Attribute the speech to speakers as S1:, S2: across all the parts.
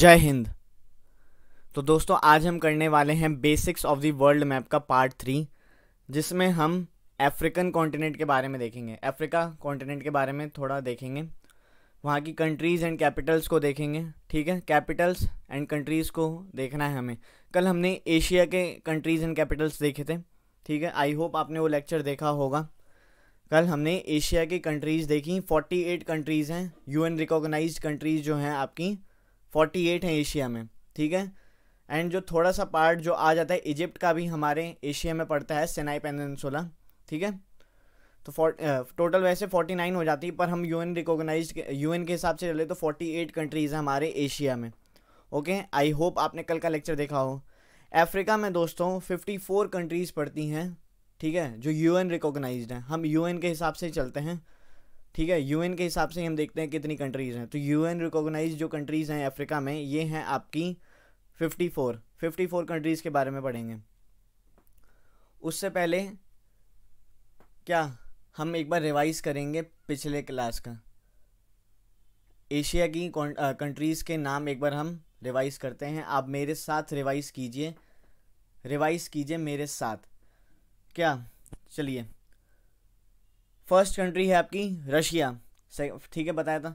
S1: जय हिंद तो दोस्तों आज हम करने वाले हैं basics of the world map का पार्ट थ्री जिसमें हम अफ्रीकन कॉन्टिनेंट के बारे में देखेंगे अफ्रीका कॉन्टिनेंट के बारे में थोड़ा देखेंगे वहाँ की कंट्रीज़ एंड कैपिटल्स को देखेंगे ठीक है कैपिटल्स एंड कंट्रीज़ को देखना है हमें कल हमने एशिया के कंट्रीज़ एंड कैपिटल्स देखे थे ठीक है आई होप आपने वो लेक्चर देखा होगा कल हमने एशिया की कंट्रीज़ देखी 48 कंट्रीज़ हैं यूएन रिकोगनाइज कंट्रीज़ जो हैं आपकी फोर्टी एट हैं एशिया में ठीक है एंड जो थोड़ा सा पार्ट जो आ जाता है इजिप्ट का भी हमारे एशिया में पड़ता है सेनाई पेनसोला ठीक है तो फॉर टोटल वैसे फोर्टी नाइन हो जाती है पर हम यूएन यू यूएन के हिसाब से चले तो फोर्टी एट कंट्रीज़ हैं हमारे एशिया में ओके आई होप आपने कल का लेक्चर देखा हो अफ्रीका में दोस्तों फिफ्टी फोर कंट्रीज़ पड़ती हैं ठीक है जो एन रिकोगनाइज हैं हम एन के हिसाब से चलते हैं ठीक है यूएन के हिसाब से हम देखते हैं कितनी कंट्रीज़ हैं तो यूएन रिकॉग्नाइज जो कंट्रीज़ हैं अफ्रीका में ये हैं आपकी fifty four fifty four countries के बारे में पढ़ेंगे उससे पहले क्या हम एक बार रिवाइज़ करेंगे पिछले क्लास का एशिया की कंट्रीज़ के नाम एक बार हम रिवाइज़ करते हैं आप मेरे साथ रिवाइज़ कीजिए रिवाइज़ कीजिए मेरे साथ क्या चलिए फर्स्ट कंट्री है आपकी रशिया ठीक है बताया था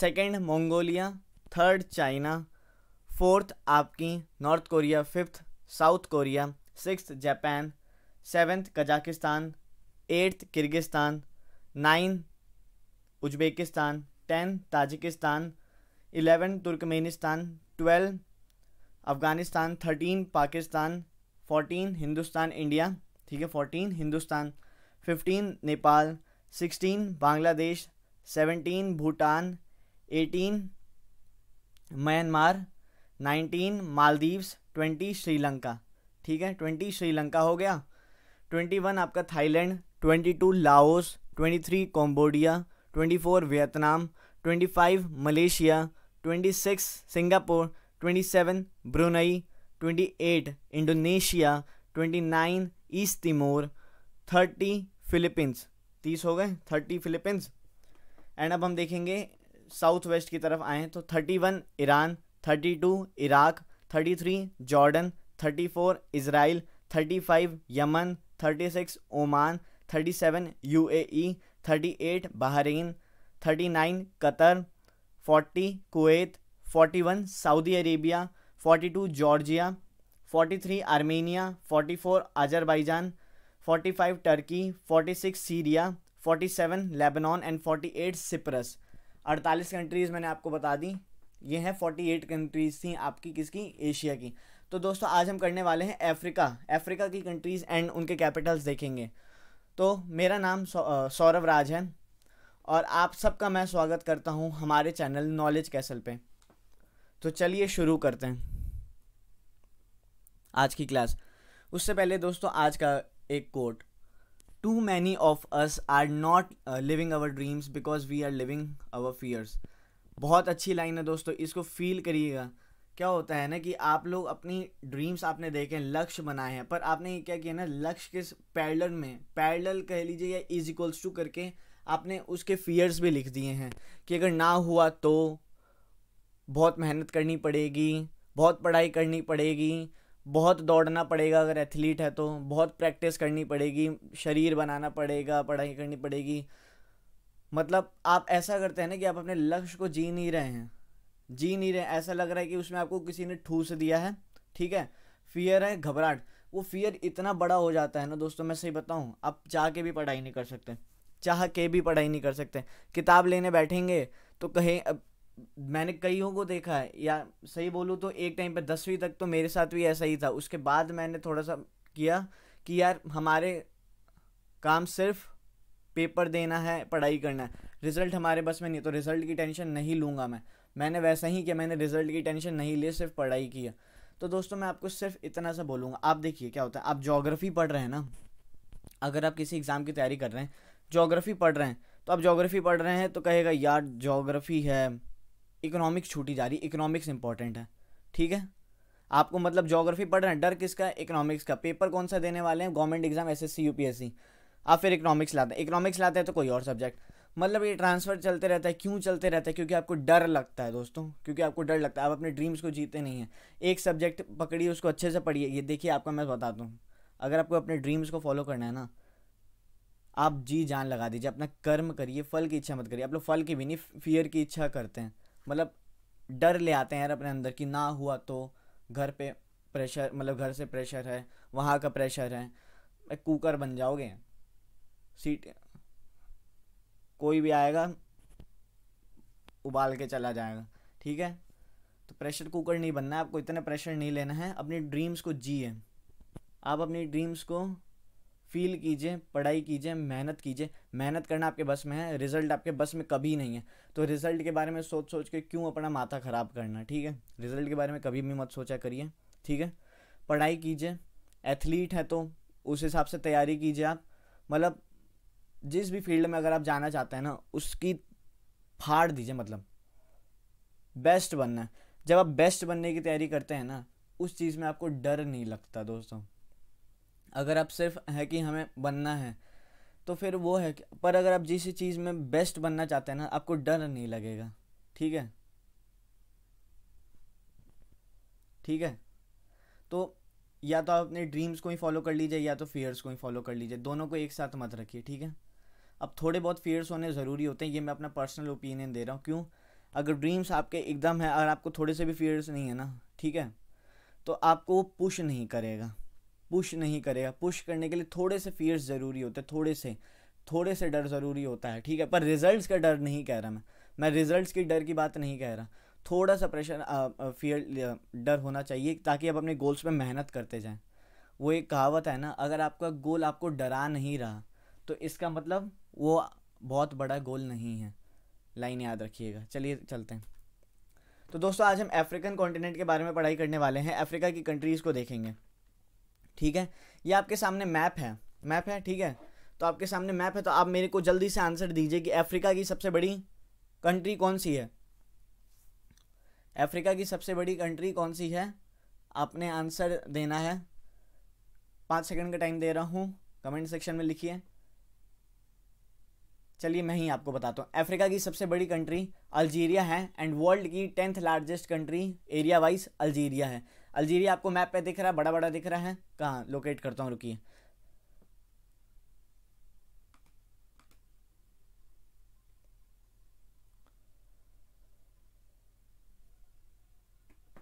S1: second Mongolia third China fourth आपकी North Korea fifth South Korea six Japan seventh Kazakhstan eighth Kyrgyzstan nine Uzbekistan ten Tajikistan eleven Turkmenistan twelve Afghanistan thirteen Pakistan fourteen Hindustan India ठीक है fourteen Hindustan fifteen Nepal sixteen Bangladesh seventeen Bhutan eighteen Myanmar nineteen Maldives twenty Sri Lanka ठीक है twenty Sri Lanka हो गया twenty one आपका Thailand twenty two Laos twenty three Cambodia twenty four Vietnam twenty five Malaysia twenty six Singapore twenty seven Brunei twenty eight Indonesia twenty nine East Timor thirty Philippines तीस हो गए thirty Philippines and अब हम देखेंगे south west की तरफ आए तो thirty one Iran thirty two Iraq thirty three Jordan thirty four Israel thirty five Yemen thirty six Oman thirty seven U A thirty eight Bahrain thirty nine Qatar forty Kuwait forty one Saudi Arabia forty two Georgia forty three Armenia forty four Azerbaijan 45 Turkey 46 Syria 47 Lebanon and 48 Cyprus अड़तालीस countries मैंने आपको बता दी ये हैं 48 countries थी आपकी किसकी Asia की तो दोस्तों आज हम करने वाले हैं अफ्रीका अफ्रीका की कंट्रीज़ एंड उनके कैपिटल्स देखेंगे तो मेरा नाम सौरव राज है और आप सबका मैं स्वागत करता हूँ हमारे चैनल नॉलेज कैसल पे तो चलिए शुरू करते हैं आज की क्लास उससे पहले दोस्तों आज का एक quote too many of us are not living our dreams because we are living our fears बहुत अच्छी लाइन है दोस्तों इसको फील करिएगा क्या होता है ना कि आप लोग अपनी ड्रीम्स आपने देखे हैं लक्ष्य बनाए हैं पर आपने क्या किया ना लक्ष्य के पैरल में पैरल कह लीजिए या इज इक्वल्स टू करके आपने उसके फियर्स भी लिख दिए हैं कि अगर ना हुआ तो बहुत मेहनत करनी पड़ेगी बहुत पढ़ाई करनी पड़ेगी बहुत दौड़ना पड़ेगा अगर एथलीट है तो बहुत प्रैक्टिस करनी पड़ेगी शरीर बनाना पड़ेगा पढ़ाई करनी पड़ेगी मतलब आप ऐसा करते हैं ना कि आप अपने लक्ष्य को जी नहीं रहे हैं जी नहीं रहे ऐसा लग रहा है कि उसमें आपको किसी ने ठूस दिया है ठीक है फियर है घबराहट वो फियर इतना बड़ा हो जाता है ना दोस्तों मैं सही बताऊँ आप चाह के भी पढ़ाई नहीं कर सकते चाह के भी पढ़ाई नहीं कर सकते किताब लेने बैठेंगे तो कहीं मैंने कईयों को देखा है या सही बोलूँ तो एक टाइम पर दसवीं तक तो मेरे साथ भी ऐसा ही था उसके बाद मैंने थोड़ा सा किया कि यार हमारे काम सिर्फ पेपर देना है पढ़ाई करना है रिज़ल्ट हमारे बस में नहीं तो रिज़ल्ट की टेंशन नहीं लूँगा मैं मैंने वैसा ही किया मैंने रिज़ल्ट की टेंशन नहीं ली सिर्फ पढ़ाई किया तो दोस्तों मैं आपको सिर्फ इतना सा बोलूँगा आप देखिए क्या होता है आप जोग्राफ़ी पढ़ रहे हैं ना अगर आप किसी एग्ज़ाम की तैयारी कर रहे हैं जोग्राफ़ी पढ़ रहे हैं तो आप जोग्राफ़ी पढ़ रहे हैं तो कहेगा यार जोग्राफ़ी है इकोनॉमिक्स छूटी जा रही है इकोनॉमिक्स इंपॉर्टेंट है ठीक है आपको मतलब जोग्राफी पढ़ रहे हैं डर किसका इकोनॉमिक्स का पेपर कौन सा देने वाले हैं government exam S S UPSC आप फिर इकोनॉमिक्स लाते हैं इकोनॉमिक्स लाते हैं तो कोई और सब्जेक्ट मतलब ये ट्रांसफ़र चलते रहता है क्यों चलते रहता है क्योंकि आपको डर लगता है दोस्तों क्योंकि आपको डर लगता है आप अपने ड्रीम्स को जीते नहीं हैं एक सब्जेक्ट पकड़िए उसको अच्छे से पढ़िए ये देखिए आपका मैं बताता हूँ अगर आपको अपने ड्रीम्स को फॉलो करना है ना आप जी जान लगा दीजिए अपना कर्म करिए फल की इच्छा मत करिए आप लोग फल की भी नहीं फियर की इच्छा करते हैं मतलब डर ले आते हैं यार अपने अंदर कि ना हुआ तो घर पे प्रेशर मतलब घर से प्रेशर है वहाँ का प्रेशर है एक कुकर बन जाओगे सीट कोई भी आएगा उबाल के चला जाएगा ठीक है तो प्रेशर कुकर नहीं बनना है आपको इतना प्रेशर नहीं लेना है अपनी ड्रीम्स को जिए आप अपनी ड्रीम्स को फील कीजिए पढ़ाई कीजिए मेहनत कीजिए मेहनत करना आपके बस में है रिजल्ट आपके बस में कभी नहीं है तो रिजल्ट के बारे में सोच सोच के क्यों अपना माथा ख़राब करना ठीक है रिजल्ट के बारे में कभी भी मत सोचा करिए ठीक है पढ़ाई कीजिए एथलीट है तो उस हिसाब से तैयारी कीजिए आप मतलब जिस भी फील्ड में अगर आप जाना चाहते हैं ना उसकी फाड़ दीजिए मतलब बेस्ट बनना है जब आप बेस्ट बनने की तैयारी करते हैं ना उस चीज़ में आपको डर नहीं लगता दोस्तों अगर आप सिर्फ है कि हमें बनना है तो फिर वो है पर अगर आप जिस चीज़ में बेस्ट बनना चाहते हैं ना आपको डर नहीं लगेगा ठीक है ठीक है तो या तो आप अपने ड्रीम्स को ही फॉलो कर लीजिए या तो फियर्स को ही फॉलो कर लीजिए दोनों को एक साथ मत रखिए ठीक है अब थोड़े बहुत फियर्स होने ज़रूरी होते हैं ये मैं अपना पर्सनल ओपिनियन दे रहा हूँ क्यों अगर ड्रीम्स आपके एकदम है और आपको थोड़े से भी फियर्स नहीं है ना ठीक है तो आपको वो पुश नहीं करेगा पुश नहीं करेगा पुश करने के लिए थोड़े से फियर्स ज़रूरी होते हैं थोड़े से थोड़े से डर ज़रूरी होता है ठीक है पर रिजल्ट्स का डर नहीं कह रहा मैं मैं रिजल्ट्स की डर की बात नहीं कह रहा थोड़ा सा प्रेशर फियर डर होना चाहिए ताकि आप अपने गोल्स पर मेहनत करते जाएँ वो एक कहावत है ना अगर आपका गोल आपको डरा नहीं रहा तो इसका मतलब वो बहुत बड़ा गोल नहीं है लाइन याद रखिएगा चलिए चलते हैं तो दोस्तों आज हम अफ्रीकन कॉन्टिनेंट के बारे में पढ़ाई करने वाले हैं अफ्रीका की कंट्रीज़ को देखेंगे ठीक है ये आपके सामने मैप है मैप है ठीक है तो आपके सामने मैप है तो आप मेरे को जल्दी से आंसर दीजिए कि अफ्रीका की सबसे बड़ी कंट्री कौन सी है अफ्रीका की सबसे बड़ी कंट्री कौन सी है आपने आंसर देना है पाँच सेकंड का टाइम दे रहा हूँ कमेंट सेक्शन में लिखिए चलिए मैं ही आपको बताता हूँ अफ्रीका की सबसे बड़ी कंट्री अल्जीरिया है एंड वर्ल्ड की tenth largest country area wise Algeria है अल्जीरिया आपको मैप पे दिख रहा है बड़ा बड़ा दिख रहा है कहाँ लोकेट करता हूँ रुकिए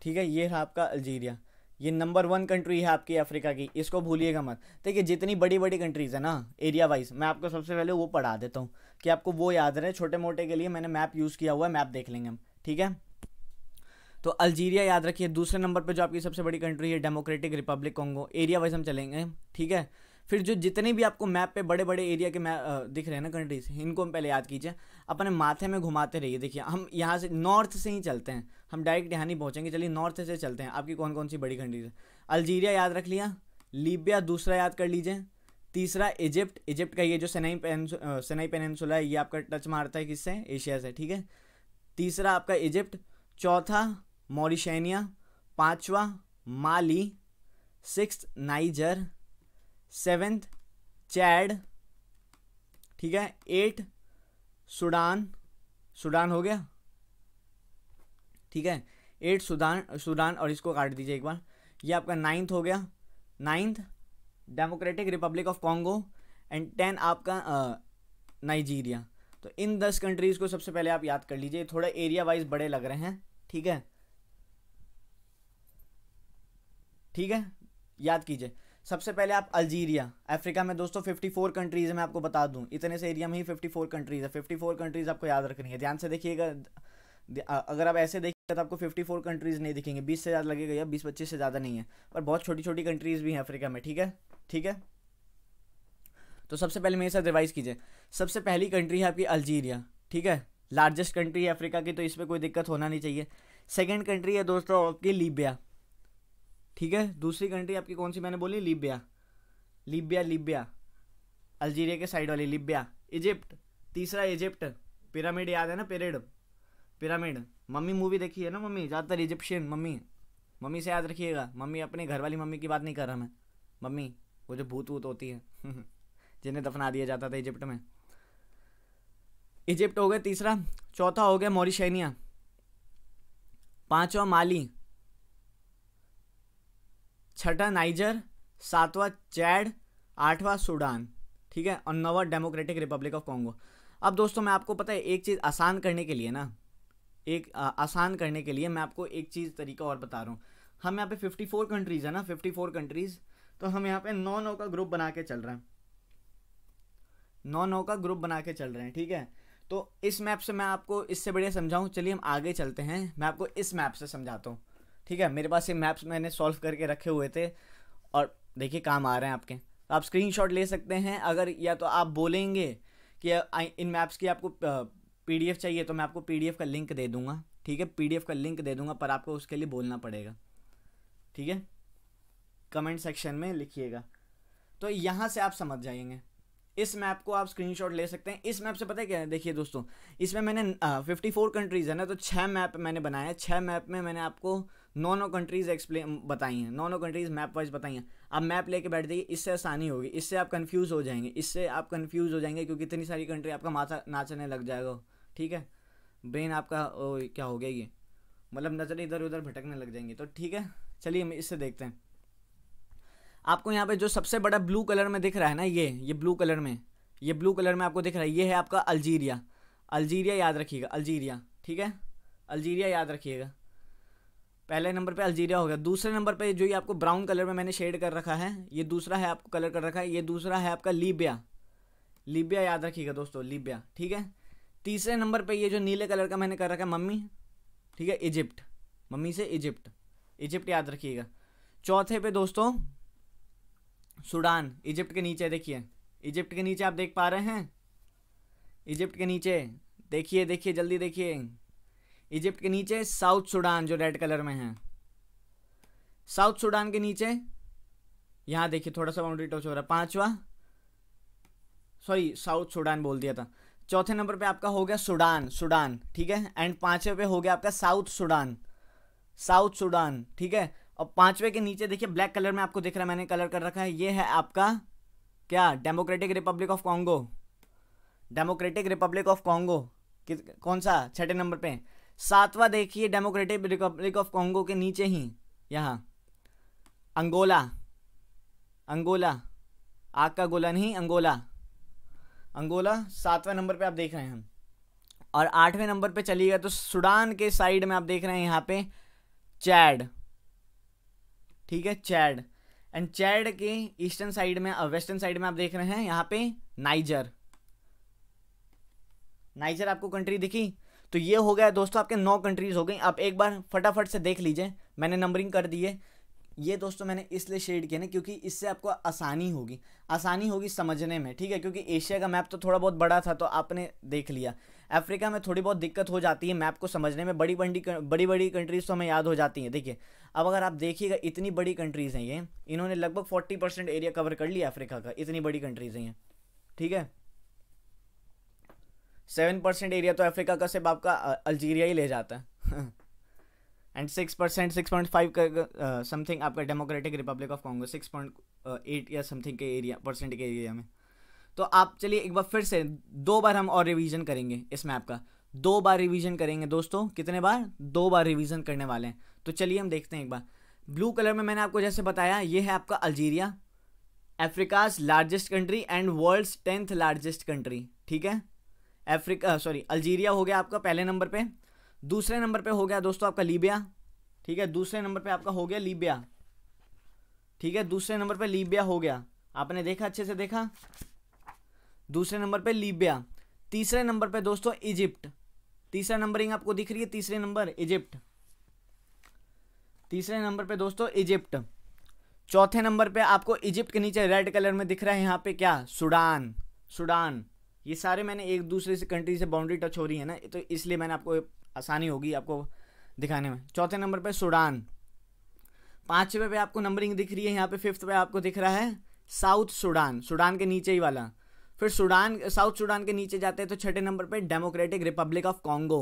S1: ठीक है ये है आपका अल्जीरिया ये नंबर वन कंट्री है आपकी अफ्रीका की इसको भूलिएगा मत देखिए जितनी बड़ी बड़ी कंट्रीज़ है ना एरिया वाइज मैं आपको सबसे पहले वो पढ़ा देता हूँ कि आपको वो याद रहे छोटे मोटे के लिए मैंने मैप यूज़ किया हुआ है मैप देख लेंगे हम ठीक है तो अल्जीरिया याद रखिए दूसरे नंबर पर जो आपकी सबसे बड़ी कंट्री है Democratic Republic Congo area wise हम चलेंगे ठीक है फिर जो जितने भी आपको मैप पे बड़े बड़े एरिया के मैप दिख रहे हैं ना कंट्रीज इनको हम पहले याद कीजिए अपने माथे में घुमाते रहिए देखिए हम यहाँ से नॉर्थ से ही चलते हैं हम डायरेक्ट यहाँ नहीं पहुँचेंगे चलिए नॉर्थ से चलते हैं आपकी कौन कौन सी बड़ी कंट्रीज है अल्जीरिया याद रख लिया लीबिया दूसरा याद कर लीजिए तीसरा इजिप्ट इजिप्ट का ये जो सेनाई सेनाई पेनसुला है ये आपका टच मारता है किससे एशिया से ठीक है तीसरा आपका इजिप्ट चौथा मॉरिशनिया पांचवा Mali six Niger seventh Chad ठीक है एट सूडान सूडान हो गया ठीक है एट सूडान सूडान और इसको काट दीजिए एक बार ये आपका नाइन्थ हो गया ninth Democratic Republic of Congo and ten आपका नाइजीरिया तो इन दस कंट्रीज़ को सबसे पहले आप याद कर लीजिए थोड़ा एरिया वाइज बड़े लग रहे हैं ठीक है ठीक है याद कीजिए सबसे पहले आप अल्जीरिया अफ्रीका में दोस्तों 54 कंट्रीज है मैं आपको बता दूं इतने से एरिया में ही 54 कंट्रीज है 54 कंट्रीज आपको याद रखनी है ध्यान से देखिएगा अगर आप ऐसे देखिएगा तो आपको 54 कंट्रीज नहीं दिखेंगे 20 से ज़्यादा लगेगा या 20 पच्चीस से ज़्यादा नहीं है पर बहुत छोटी छोटी कंट्रीज भी हैं अफ्रीका में ठीक है ठीक है तो सबसे पहले मेरे साथ रिवाइज कीजिए सबसे पहली कंट्री है आपकी अल्जीरिया ठीक है लार्जेस्ट कंट्री है अफ्रीका की तो इसमें कोई दिक्कत होना नहीं चाहिए सेकेंड कंट्री है दोस्तों आपकी लीबिया ठीक है दूसरी कंट्री आपकी कौन सी मैंने बोली लीबिया लीबिया लीबिया अल्जीरिया के साइड वाली लिबिया इजिप्ट तीसरा इजिप्ट पिरामिड याद है ना पिरेड पिरामिड मम्मी मूवी देखी है ना मम्मी ज़्यादातर इजिप्शियन मम्मी मम्मी से याद रखिएगा मम्मी अपने घर वाली मम्मी की बात नहीं कर रहा मैं मम्मी वो जो भूत वूत होती है जिन्हें दफना दिया जाता था इजिप्ट में इजिप्ट हो गया तीसरा चौथा हो गया मोरिशनिया पाँचवा माली छठा नाइजर सातवां चैड आठवां सूडान ठीक है और नवा डेमोक्रेटिक रिपब्लिक ऑफ कॉन्गो अब दोस्तों मैं आपको पता है एक चीज़ आसान करने के लिए ना एक आ, आसान करने के लिए मैं आपको एक चीज़ तरीका और बता रहा हूँ हम यहाँ पे 54 कंट्रीज़ है ना 54 कंट्रीज़ तो हम यहाँ पे नौ नौ का ग्रुप बना के चल रहे हैं नौ नौ का ग्रुप बना के चल रहे हैं ठीक है तो इस मैप से मैं आपको इससे बढ़िया समझाऊँ चलिए हम आगे चलते हैं मैं आपको इस मैप से समझाता हूँ ठीक है मेरे पास ये मैप्स मैंने सॉल्व करके रखे हुए थे और देखिए काम आ रहे हैं आपके तो आप स्क्रीनशॉट ले सकते हैं अगर या तो आप बोलेंगे कि इन मैप्स की आपको पीडीएफ चाहिए तो मैं आपको पीडीएफ का लिंक दे दूंगा ठीक है पीडीएफ का लिंक दे दूंगा पर आपको उसके लिए बोलना पड़ेगा ठीक है कमेंट सेक्शन में लिखिएगा तो यहाँ से आप समझ जाएंगे इस मैप को आप स्क्रीनशॉट ले सकते हैं इस मैप से पता है क्या है देखिए दोस्तों इसमें मैंने फिफ्टी फोर कंट्रीज़ है ना तो छः मैप मैंने बनाया छः मैप में मैंने आपको नौ नौ कंट्रीज़ एक्सप्लेन बताई हैं नौ नौ कंट्रीज़ मैप वाइज बताई हैं आप मैप लेके बैठ जाइए इससे आसानी होगी इससे आप कन्फ्यूज़ हो जाएंगे इससे आप कन्फ्यूज़ हो जाएंगे क्योंकि इतनी सारी कंट्री आपका माथा नाचने लग जाएगा ठीक है ब्रेन आपका ओ, क्या हो गया ये मतलब नज़र इधर उधर भटकने लग जाएंगी तो ठीक है चलिए हम इससे देखते हैं आपको यहाँ पे जो सबसे बड़ा ब्लू कलर में दिख रहा है ना ये ये ब्लू कलर में ये ब्लू कलर में आपको दिख रहा है ये है आपका अल्जीरिया अल्जीरिया याद रखिएगा अल्जीरिया ठीक है अल्जीरिया याद रखिएगा पहले नंबर पे अल्जीरिया हो गया दूसरे नंबर पे जो ये आपको ब्राउन कलर में मैंने शेड कर रखा है ये दूसरा है आपको कलर कर रखा है ये दूसरा है आपका लीबिया लीबिया याद रखिएगा दोस्तों लीबिया ठीक है तीसरे नंबर पे ये जो नीले कलर का मैंने कर रखा है मम्मी ठीक है इजिप्ट मम्मी से इजिप्ट इजिप्ट याद रखिएगा चौथे पे दोस्तों सूडान इजिप्ट के नीचे देखिए इजिप्ट के नीचे आप देख पा रहे हैं इजिप्ट के नीचे देखिए देखिए जल्दी देखिए इजिप्ट के नीचे साउथ सूडान जो रेड कलर में है साउथ सूडान के नीचे यहां देखिए थोड़ा सा बाउंड्री टच हो रहा है पांचवा सॉरी साउथ सूडान बोल दिया था चौथे नंबर पे आपका हो गया सूडान सूडान ठीक है एंड पांचवे पे हो गया आपका साउथ सूडान साउथ सूडान ठीक है और पांचवे के नीचे देखिए ब्लैक कलर में आपको दिख रहा है मैंने कलर कर रखा है ये है आपका क्या Democratic Republic of Congo Democratic Republic of Congo कौन सा छठे नंबर पे सातवा देखिए डेमोक्रेटिक रिपब्लिक ऑफ कॉन्गो के नीचे ही यहाँ अंगोला अंगोला आग का गोला नहीं अंगोला अंगोला सातवें नंबर पे आप देख रहे हैं और आठवें नंबर पे चलिएगा तो सूडान के साइड में आप देख रहे हैं यहाँ पे चैड ठीक है चैड एंड चैड के ईस्टर्न साइड में वेस्टर्न साइड में आप देख रहे हैं यहाँ पे नाइजर नाइजर आपको कंट्री दिखी तो ये हो गया दोस्तों आपके नौ कंट्रीज़ हो गई आप एक बार फटाफट से देख लीजिए मैंने नंबरिंग कर दी है ये दोस्तों मैंने इसलिए शेड किया ना क्योंकि इससे आपको आसानी होगी आसानी होगी समझने में ठीक है क्योंकि एशिया का मैप तो थोड़ा बहुत बड़ा था तो आपने देख लिया अफ्रीका में थोड़ी बहुत दिक्कत हो जाती है मैप को समझने में बड़ी बड़ी बड़ी बड़ी कंट्रीज़ तो हमें याद हो जाती हैं देखिए अब अगर आप देखिएगा इतनी बड़ी कंट्रीज़ हैं ये इन्होंने लगभग फोर्टी परसेंट एरिया कवर कर लिया अफ्रीका का इतनी बड़ी कंट्रीज़ हैं ये ठीक है सेवन परसेंट एरिया तो अफ्रीका का सिर्फ आपका अल्जीरिया ही ले जाता है and six percent six point five का समथिंग आपका Democratic Republic of Congo six point eight या समथिंग के एरिया परसेंट के एरिया में तो आप चलिए एक बार फिर से दो बार हम और रिवीजन करेंगे इस मैप का दो बार रिवीजन करेंगे दोस्तों कितने बार दो बार रिवीजन करने वाले हैं तो चलिए हम देखते हैं एक बार ब्लू कलर में मैंने आपको जैसे बताया ये है आपका Algeria Africa's largest country and world tenth largest country ठीक है अफ्रीका सॉरी अल्जीरिया हो गया आपका पहले नंबर पे दूसरे नंबर पे हो गया दोस्तों आपका लीबिया ठीक है दूसरे नंबर पे आपका हो गया लीबिया ठीक है दूसरे नंबर पे लीबिया हो गया आपने देखा अच्छे से देखा दूसरे नंबर पे लीबिया तीसरे नंबर पे दोस्तों इजिप्ट तीसरा नंबरिंग आपको दिख रही है तीसरे नंबर इजिप्ट तीसरे नंबर पे दोस्तों इजिप्ट चौथे नंबर पे आपको इजिप्ट के नीचे रेड कलर में दिख रहा है यहाँ पे क्या सुडान सूडान ये सारे मैंने एक दूसरे से कंट्री से बाउंड्री टच हो रही है ना तो इसलिए मैंने आपको आसानी होगी आपको दिखाने में चौथे नंबर पर सूडान पाँचवें पे आपको नंबरिंग दिख रही है यहाँ पे फिफ्थ पे आपको दिख रहा है साउथ सूडान सूडान के नीचे ही वाला फिर सूडान साउथ सूडान के नीचे जाते हैं तो छठे नंबर पे Democratic Republic of Congo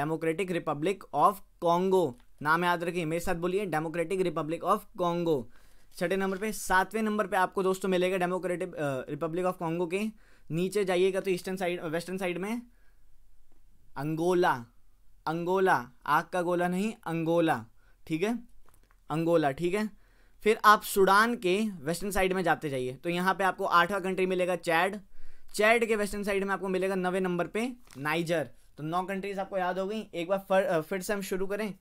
S1: Democratic Republic of Congo नाम याद रखिए मेरे साथ बोलिए डेमोक्रेटिक रिपब्लिक ऑफ कॉन्गो छठे नंबर पे सातवें नंबर पे आपको दोस्तों मिलेगा डेमोक्रेटिक रिपब्लिक ऑफ कॉन्गो के नीचे जाइएगा तो ईस्टर्न साइड वेस्टर्न साइड में अंगोला अंगोला आग का गोला नहीं अंगोला ठीक है अंगोला ठीक है फिर आप सूडान के वेस्टर्न साइड में जाते जाइए तो यहाँ पे आपको आठवां कंट्री मिलेगा चैड चैड के वेस्टर्न साइड में आपको मिलेगा नवे नंबर पे नाइजर तो नौ कंट्रीज आपको याद हो गई एक बार फर, फिर से हम शुरू करें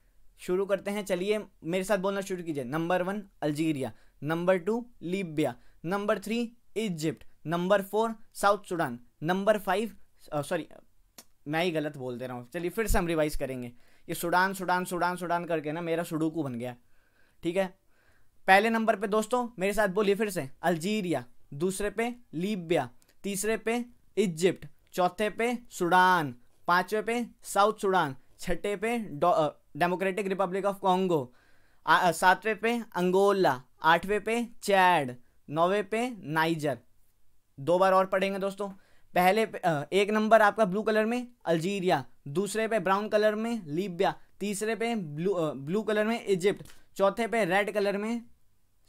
S1: शुरू करते हैं चलिए मेरे साथ बोलना शुरू कीजिए number one Algeria number two Libya number three Egypt number four South Sudan number five sorry मैं ही गलत बोल दे रहा हूँ चलिए फिर से हम रिवाइज करेंगे ये सूडान सूडान सूडान सूडान करके ना मेरा सुडूकू बन गया ठीक है पहले नंबर पे दोस्तों मेरे साथ बोलिए फिर से अल्जीरिया दूसरे पे लीबिया तीसरे पे इजिप्ट चौथे पे सूडान पाँचवें पे साउथ सूडान छठे पे डेमोक्रेटिक रिपब्लिक ऑफ कॉन्गो सातवें पे अंगोला आठवें पे चैड नौवें पे नाइजर दो बार और पढ़ेंगे दोस्तों पहले एक नंबर आपका ब्लू कलर में अल्जीरिया दूसरे पे ब्राउन कलर में लीबिया तीसरे पे ब्लू ब्लू कलर में इजिप्ट चौथे पे रेड कलर में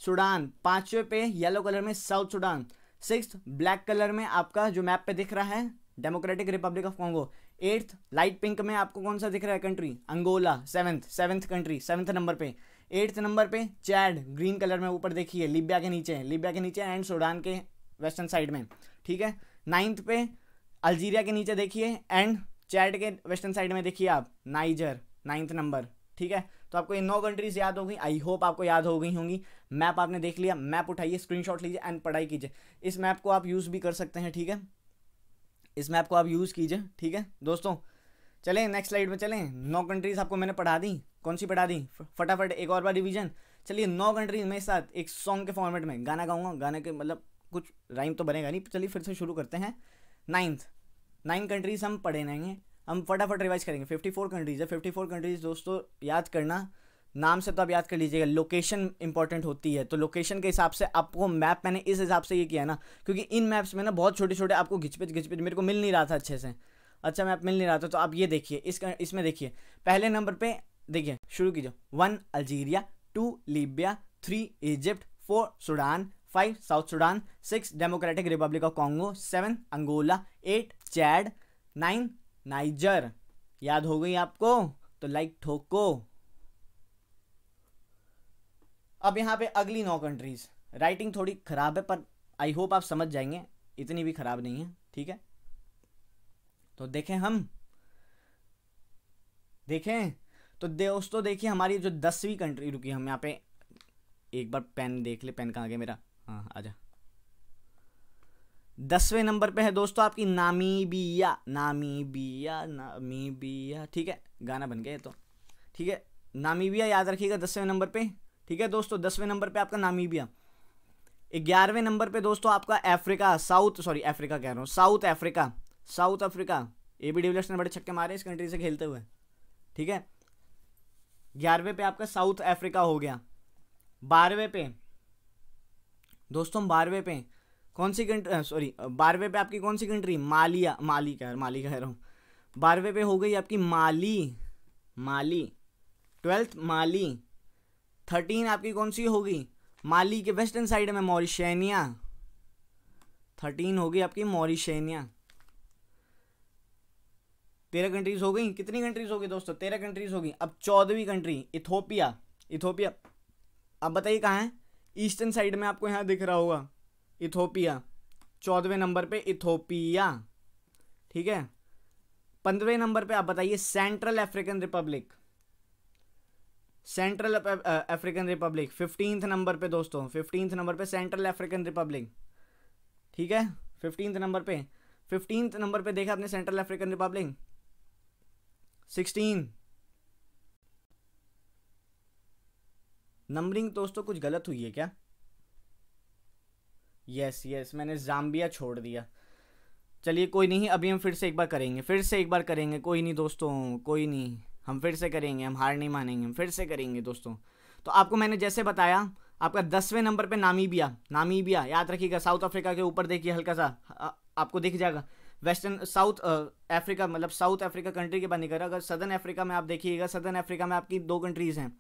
S1: सूडान पाँचवें पे येलो कलर में South Sudan six black colour में आपका जो मैप पे दिख रहा है Democratic Republic of Congo eighth light pink में आपको कौन सा दिख रहा है country Angola seventh seventh country seventh number पे एट्थ नंबर पे चैड ग्रीन कलर में ऊपर देखिए लिबिया के नीचे लिबिया के नीचे एंड सूडान के वेस्टर्न साइड में ठीक है नाइन्थ पे अल्जीरिया के नीचे देखिए एंड चैट के वेस्टर्न साइड में देखिए आप नाइजर नाइन्थ नंबर ठीक है तो आपको ये नौ कंट्रीज याद हो गई आई होप आपको याद हो गई होंगी मैप आपने देख लिया मैप उठाइए स्क्रीनशॉट लीजिए एंड पढ़ाई कीजिए इस मैप को आप यूज़ भी कर सकते हैं ठीक है इस मैप को आप यूज़ कीजिए ठीक है दोस्तों चलें नेक्स्ट स्लाइड में चलें नौ कंट्रीज आपको मैंने पढ़ा दी कौन सी पढ़ा दी फटाफट एक और बार रिवीजन चलिए नौ कंट्रीज मेरे साथ एक सॉन्ग के फॉर्मेट में गाना गाऊंगा गाने के मतलब कुछ राइम तो बनेगा नहीं चलिए फिर से शुरू करते हैं नाइन्थ नाइन कंट्रीज़ हम पढ़े नहीं हैं हम फटाफट रिवाइज करेंगे फिफ्टी फोर कंट्रीज़ है फिफ्टी फोर कंट्रीज़ दोस्तों याद करना नाम से तो आप याद कर लीजिएगा लोकेशन इंपॉर्टेंट होती है तो लोकेशन के हिसाब से आपको मैप मैंने इस हिसाब से ये किया ना क्योंकि इन मैप्स में ना बहुत छोटे छोटे आपको घिचपिच घिचपिच मेरे को मिल नहीं रहा था अच्छे से अच्छा मैप मिल नहीं रहा था तो आप ये देखिए इस इसमें देखिए पहले नंबर पर देखिए शुरू कीजिए one Algeria two Libya three Egypt four Sudan five South Sudan six Democratic Republic of Congo seven Angola eight Chad nine Niger याद हो गई आपको तो लाइक ठोको अब यहाँ पे अगली नौ कंट्रीज राइटिंग थोड़ी खराब है पर आई होप आप समझ जाएंगे इतनी भी खराब नहीं है ठीक है तो देखें हम देखें तो दोस्तों देखिए हमारी जो दसवीं कंट्री रुकी हम यहाँ पे एक बार पेन देख ले पेन कहाँ गया मेरा हाँ, आ जा दसवें नंबर पे है दोस्तों आपकी नामीबिया नामीबिया नामीबिया ठीक है गाना बन गया तो ठीक है नामीबिया याद रखिएगा दसवें नंबर पे ठीक है दोस्तों दसवें नंबर पे आपका नामीबिया ग्यारहवें नंबर पे दोस्तों आपका अफ्रीका साउथ सॉरी अफ्रीका कह रहा हूँ South Africa South Africa A B de Villiers ने बड़े छक्के मारे इस कंट्री से खेलते हुए ठीक है ग्यारहवें पे आपका साउथ अफ्रीका हो गया बारहवें पे दोस्तों बारहवें पे कौन सी कंट्री सॉरी बारहवें पे आपकी कौन सी कंट्री मालिया माली कह माली कह रहा हूँ बारहवें पे हो गई आपकी माली माली ट्वेल्थ माली थर्टीन आपकी कौन सी होगी माली के वेस्टर्न साइड में मॉरिशेनिया थर्टीन होगी आपकी मॉरिशेनिया तेरह कंट्रीज हो गई कितनी कंट्रीज होगी दोस्तों तेरह कंट्रीज होगी अब चौदहवीं कंट्री इथोपिया इथोपिया अब बताइए कहाँ है ईस्टर्न साइड में आपको यहाँ दिख रहा होगा इथोपिया चौदहवें नंबर पे इथोपिया ठीक है पंद्रहवें नंबर पे आप बताइए Central African Republic Central African Republic fifteenth number पे दोस्तों फिफ्टींथ नंबर पे सेंट्रल अफ्रीकन रिपब्लिक ठीक है फिफ्टींथ नंबर पे फिफ्टींथ नंबर पे देखा आपने Central African Republic sixteen numbering तो दोस्तों कुछ गलत हुई है क्या यस यस मैंने जाम्बिया छोड़ दिया चलिए कोई नहीं अभी हम फिर से एक बार करेंगे फिर से एक बार करेंगे कोई नहीं दोस्तों कोई नहीं हम फिर से करेंगे हम हार नहीं मानेंगे हम फिर से करेंगे दोस्तों तो आपको मैंने जैसे बताया आपका दसवें नंबर पे नामीबिया नामीबिया याद रखिएगा साउथ अफ्रीका के ऊपर देखिए हल्का सा आपको दिख जाएगा वेस्टर्न साउथ अफ्रीका मतलब साउथ अफ्रीका कंट्री की बात नहीं कर रहा अगर सदर्न अफ्रीका में आप देखिएगा सदर्न अफ्रीका में आपकी दो कंट्रीज़ हैं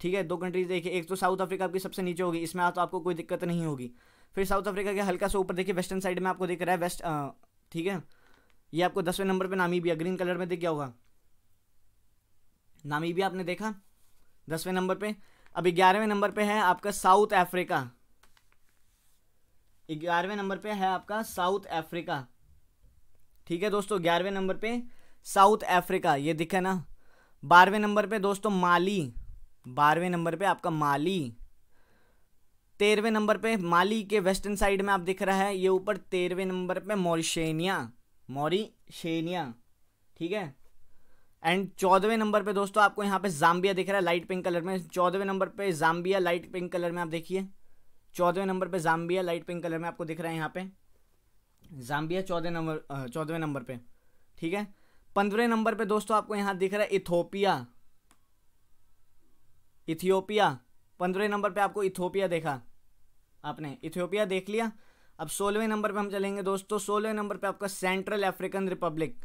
S1: ठीक है दो कंट्रीज देखिए एक तो साउथ अफ्रीका आपकी सबसे नीचे होगी इसमें आ तो आपको कोई दिक्कत नहीं होगी फिर साउथ अफ्रीका के हल्का सा ऊपर देखिए वेस्टर्न साइड में आपको दिख रहा है वेस्ट ठीक है ये आपको दसवें नंबर पर नामीबिया ग्रीन कलर में दिख गया होगा नामीबिया आपने देखा दसवें नंबर पर अभी ग्यारहवें नंबर पे है आपका साउथ अफ्रीका ग्यारहवें नंबर पे है आपका साउथ अफ्रीका ठीक है दोस्तों ग्यारहवें नंबर पे साउथ अफ्रीका ये दिखा ना बारहवें नंबर पे दोस्तों माली बारहवें नंबर पे आपका माली तेरहवें नंबर पे माली के वेस्टर्न साइड में आप दिख रहा है ये ऊपर तेरहवें नंबर पे मॉरिशेनिया मॉरिशेनिया ठीक है एंड चौदहवें नंबर पे दोस्तों आपको यहाँ पे जाम्बिया दिख रहा है लाइट पिंक कलर में चौदहवें नंबर पे जाम्बिया लाइट पिंक कलर में आप देखिए चौदहवें नंबर पे जाम्बिया लाइट पिंक कलर में आपको दिख रहा है यहाँ पे जाम्बिया चौदह नंबर चौदहवें नंबर पे ठीक है पंद्रह नंबर पे दोस्तों आपको यहाँ दिख रहा है इथोपिया इथियोपिया पंद्रह नंबर पे आपको इथियोपिया देखा आपने इथियोपिया देख लिया अब सोलहवें नंबर पे हम चलेंगे दोस्तों सोलहवें नंबर पे आपका Central African Republic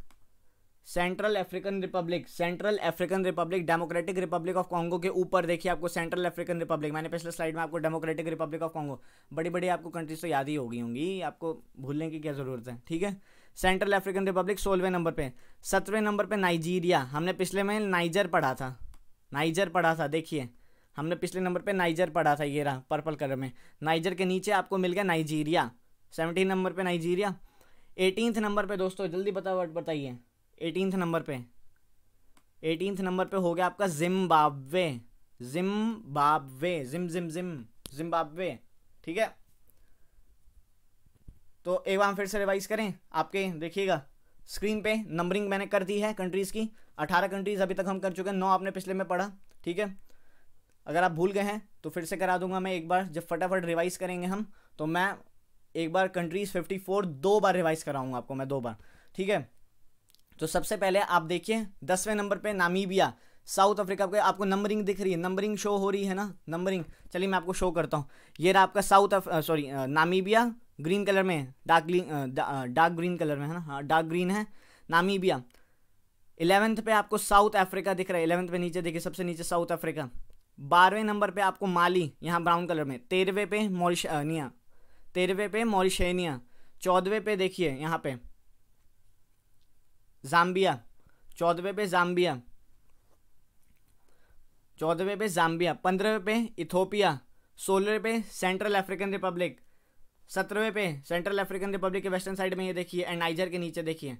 S1: Central African Republic Central African Republic Democratic Republic of Congo के ऊपर देखिए आपको सेंट्रल अफ्रीकन रिपब्लिक मैंने पिछले स्लाइड में आपको डेमोक्रेटिक रिपब्लिक ऑफ कॉन्गो बड़ी बड़ी आपको कंट्रीज तो याद ही होगी होंगी आपको भूलने की क्या ज़रूरत है ठीक है सेंट्रल अफ्रीकन रिपब्लिक सोलहवें नंबर पर सत्रहवें नंबर पर नाइजीरिया हमने पिछले में नाइजर पढ़ा था नाइजर पढ़ा था देखिए हमने पिछले नंबर पे नाइजर पढ़ा था ये रहा पर्पल कलर में नाइजर के नीचे आपको मिल गया नाइजीरिया सेवनटीन नंबर पे नाइजीरिया एटीनथ नंबर पे दोस्तों जल्दी बताओ वर्ड बताइए एटीनथ नंबर पे एटीनथ नंबर पे हो गया आपका Zimbabwe Zimbabwe Zim Zim Zim Zimbabwe ठीक है तो एक बार फिर से रिवाइज करें आपके देखिएगा स्क्रीन पे नंबरिंग मैंने कर दी है कंट्रीज़ की अठारह कंट्रीज अभी तक हम कर चुके हैं नौ आपने पिछले में पढ़ा ठीक है अगर आप भूल गए हैं तो फिर से करा दूंगा मैं एक बार जब फटाफट रिवाइज करेंगे हम तो मैं एक बार कंट्रीज 54 दो बार रिवाइज कराऊंगा आपको मैं दो बार ठीक है तो सबसे पहले आप देखिए दसवें नंबर पर नामीबिया साउथ अफ्रीका के आपको नंबरिंग दिख रही है नंबरिंग शो हो रही है ना नंबरिंग चलिए मैं आपको शो करता हूँ ये रहा आपका South sorry Namibia green colour में dark green dark green colour में है ना हाँ डार्क ग्रीन है नामीबिया इलेवेंथ पे आपको साउथ अफ्रीका दिख रहा है इलेवंथ पे नीचे देखिए सबसे नीचे साउथ अफ्रीका बारहवें नंबर पे आपको माली यहाँ ब्राउन कलर में तेरहवें पे मॉरिशनिया तेरहवें पे मॉरिशनिया चौदहवें पे देखिए यहाँ पे जाम्बिया चौदहवें पे जाम्बिया चौदहवें पे जाम्बिया पंद्रहवें पे इथोपिया सोलहवें पे सेंट्रल अफ्रीकन रिपब्लिक सत्रहवें पे सेंट्रल अफ्रीकन रिपब्लिक के वेस्टर्न साइड में ये देखिए एंड नाइजर के नीचे देखिए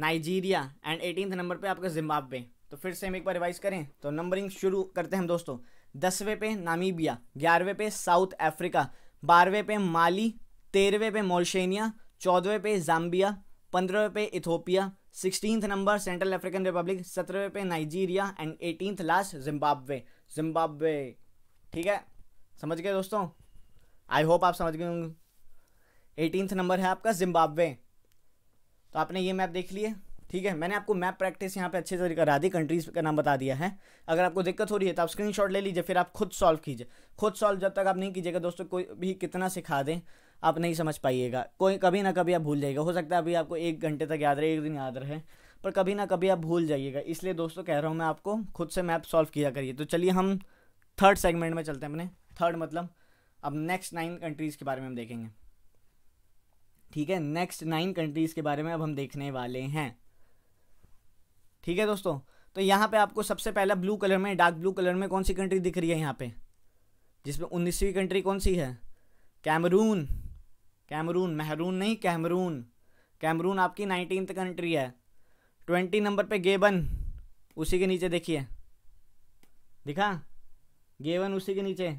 S1: नाइजीरिया एंड एटीनथ नंबर पे आपका जिम्बाब्वे तो फिर से हम एक बार रिवाइज करें तो नंबरिंग शुरू करते हैं हम दोस्तों दसवें पे नामीबिया ग्यारहवें पे साउथ अफ्रीका बारहवें पे माली तेरहवें पे मोलशेनिया चौदहवें पे जाम्बिया पंद्रहवें पे Ethiopia sixteen number Central African Republic सत्रहवें पे Nigeria and eighteenth last Zimbabwe Zimbabwe ठीक है समझ गए दोस्तों आई होप आप समझ गए होंगे एटीनथ नंबर है आपका जिम्बाब्वे तो आपने ये मैप देख लिए ठीक है मैंने आपको मैप प्रैक्टिस यहाँ पे अच्छे से करा दी कंट्रीज का नाम बता दिया है अगर आपको दिक्कत हो रही है तो आप स्क्रीनशॉट ले लीजिए फिर आप खुद सॉल्व कीजिए खुद सॉल्व जब तक आप नहीं कीजिएगा दोस्तों कोई भी कितना सिखा दें आप नहीं समझ पाइएगा कोई कभी ना कभी आप भूल जाइएगा हो सकता है अभी आपको एक घंटे तक याद रहे एक दिन याद रहे पर कभी ना कभी आप भूल जाइएगा इसलिए दोस्तों कह रहा हूँ मैं आपको खुद से मैप सॉल्व किया करिए तो चलिए हम थर्ड सेगमेंट में चलते हैं अपने थर्ड मतलब अब नेक्स्ट नाइन कंट्रीज़ के बारे में हम देखेंगे ठीक है नेक्स्ट नाइन कंट्रीज़ के बारे में अब हम देखने वाले हैं ठीक है दोस्तों तो यहाँ पे आपको सबसे पहला ब्लू कलर में डार्क ब्लू कलर में कौन सी कंट्री दिख रही है यहाँ पे जिसमें उन्नीसवीं कंट्री कौन सी है कैमरून कैमरून महरून नहीं कैमरून कैमरून आपकी नाइनटीन कंट्री है ट्वेंटी नंबर पे गेबन उसी के नीचे देखिए दिखा गेवन उसी के नीचे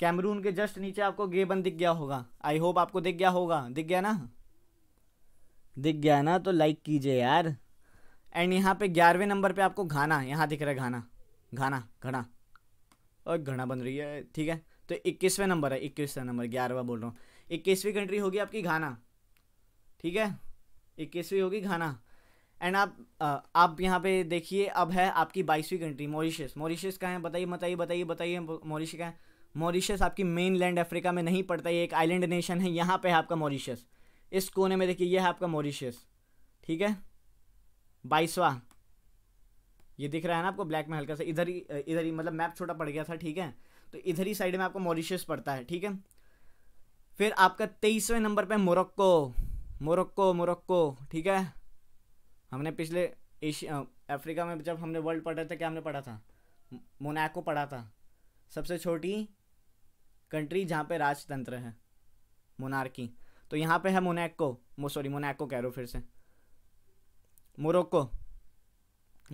S1: कैमरून के जस्ट नीचे आपको गेबन दिख गया होगा आई होप आपको दिख गया होगा दिख गया ना दिख गया ना तो लाइक कीजिए यार एंड यहाँ पे ग्यारहवें नंबर पे आपको घाना यहाँ दिख रहा है घाना घाना घना और घना बन रही है ठीक है तो इक्कीसवें नंबर है इक्कीसवें नंबर ग्यारहवा बोल रहा हूँ इक्कीसवीं कंट्री होगी आपकी घाना ठीक है इक्कीसवीं होगी घाना एंड आप आप यहाँ पे देखिए अब है आपकी बाईसवीं कंट्री मॉरिशस मॉरिशस कहाँ है बताइए बताइए बताइए बताइए मॉरिशस कहाँ है मॉरिशस आपकी मेन लैंड अफ्रीका में नहीं पड़ता ये एक आइलैंड नेशन है यहाँ पे है आपका मॉरिशस इस कोने में देखिए यह है आपका मॉरिशस ठीक है बाईसवा ये दिख रहा है ना आपको ब्लैक में हल्का सा इधर ही इधर ही मतलब मैप छोटा पड़ गया था ठीक है तो इधर ही साइड में आपको मॉरिशस पड़ता है ठीक है फिर आपका तेईसवें नंबर पे मोरक्को मोरक्को मोरक्को ठीक है हमने पिछले एशिया अफ्रीका में जब हमने वर्ल्ड पढ़ा था क्या हमने पढ़ा था मोनाको पढ़ा था सबसे छोटी कंट्री जहाँ पे राजतंत्र है मोनार्की तो यहाँ पे है मोनैको मो सॉरी मोनैको कह रो फिर से मोरक्को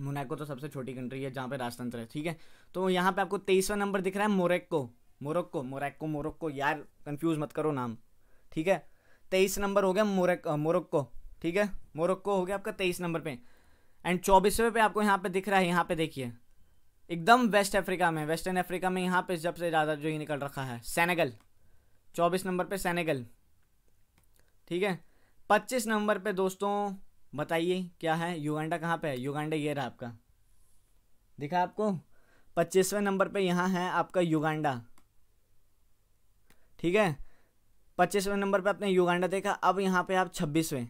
S1: मोनैको तो सबसे छोटी कंट्री है जहाँ पे राजतंत्र है ठीक है तो यहाँ पे आपको तेईसवा नंबर दिख रहा है मोरक्को मोरक्को मोरक्को मोरक्को यार कंफ्यूज मत करो नाम ठीक है तेईस नंबर हो गया मोरक मोरक्को ठीक है मोरक्को हो गया आपका तेईस नंबर पे एंड चौबीसवें पे आपको यहाँ पे दिख रहा है यहाँ पे देखिए एकदम वेस्ट अफ्रीका में वेस्टर्न अफ्रीका में यहाँ पे सबसे ज़्यादा जो ये निकल रखा है सैनेगल चौबीस नंबर पे सैनेगल ठीक है पच्चीस नंबर पे दोस्तों बताइए क्या है युगांडा कहाँ पे है युगांडा ये रहा आपका दिखा आपको पच्चीसवें नंबर पे यहाँ है आपका युगांडा ठीक है पच्चीसवें नंबर पे आपने युगांडा देखा अब यहाँ पे आप छब्बीसवें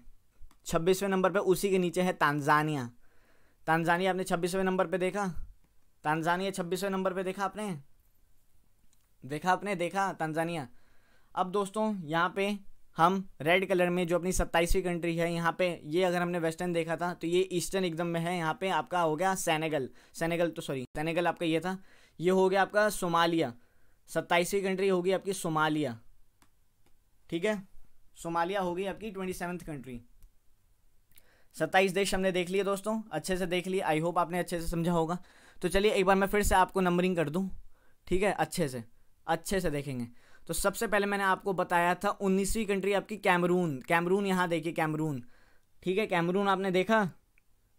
S1: छब्बीसवें नंबर पे उसी के नीचे है तानजानिया तानजानिया आपने छब्बीसवें नंबर पे देखा तंजानिया छब्बीसवें नंबर पे देखा आपने देखा आपने देखा तंजानिया अब दोस्तों यहाँ पे हम रेड कलर में जो अपनी सत्ताईसवीं कंट्री है यहाँ पे ये अगर हमने वेस्टर्न देखा था तो ये ईस्टर्न एकदम में है यहाँ पे आपका हो गया सैनेगल सैनेगल तो सॉरी सैनेगल आपका ये था ये हो गया आपका सोमालिया सत्ताईसवीं कंट्री होगी आपकी सोमालिया ठीक है सोमालिया होगी आपकी ट्वेंटी सेवन्थ कंट्री सत्ताईस देश हमने देख लिए दोस्तों अच्छे से देख लिए आई होप आपने अच्छे से समझा होगा तो चलिए एक बार मैं फिर से आपको नंबरिंग कर दूँ ठीक है अच्छे से अच्छे से देखेंगे तो सबसे पहले मैंने आपको बताया था उन्नीसवीं कंट्री आपकी कैमरून कैमरून यहाँ देखिए कैमरून ठीक है कैमरून आपने देखा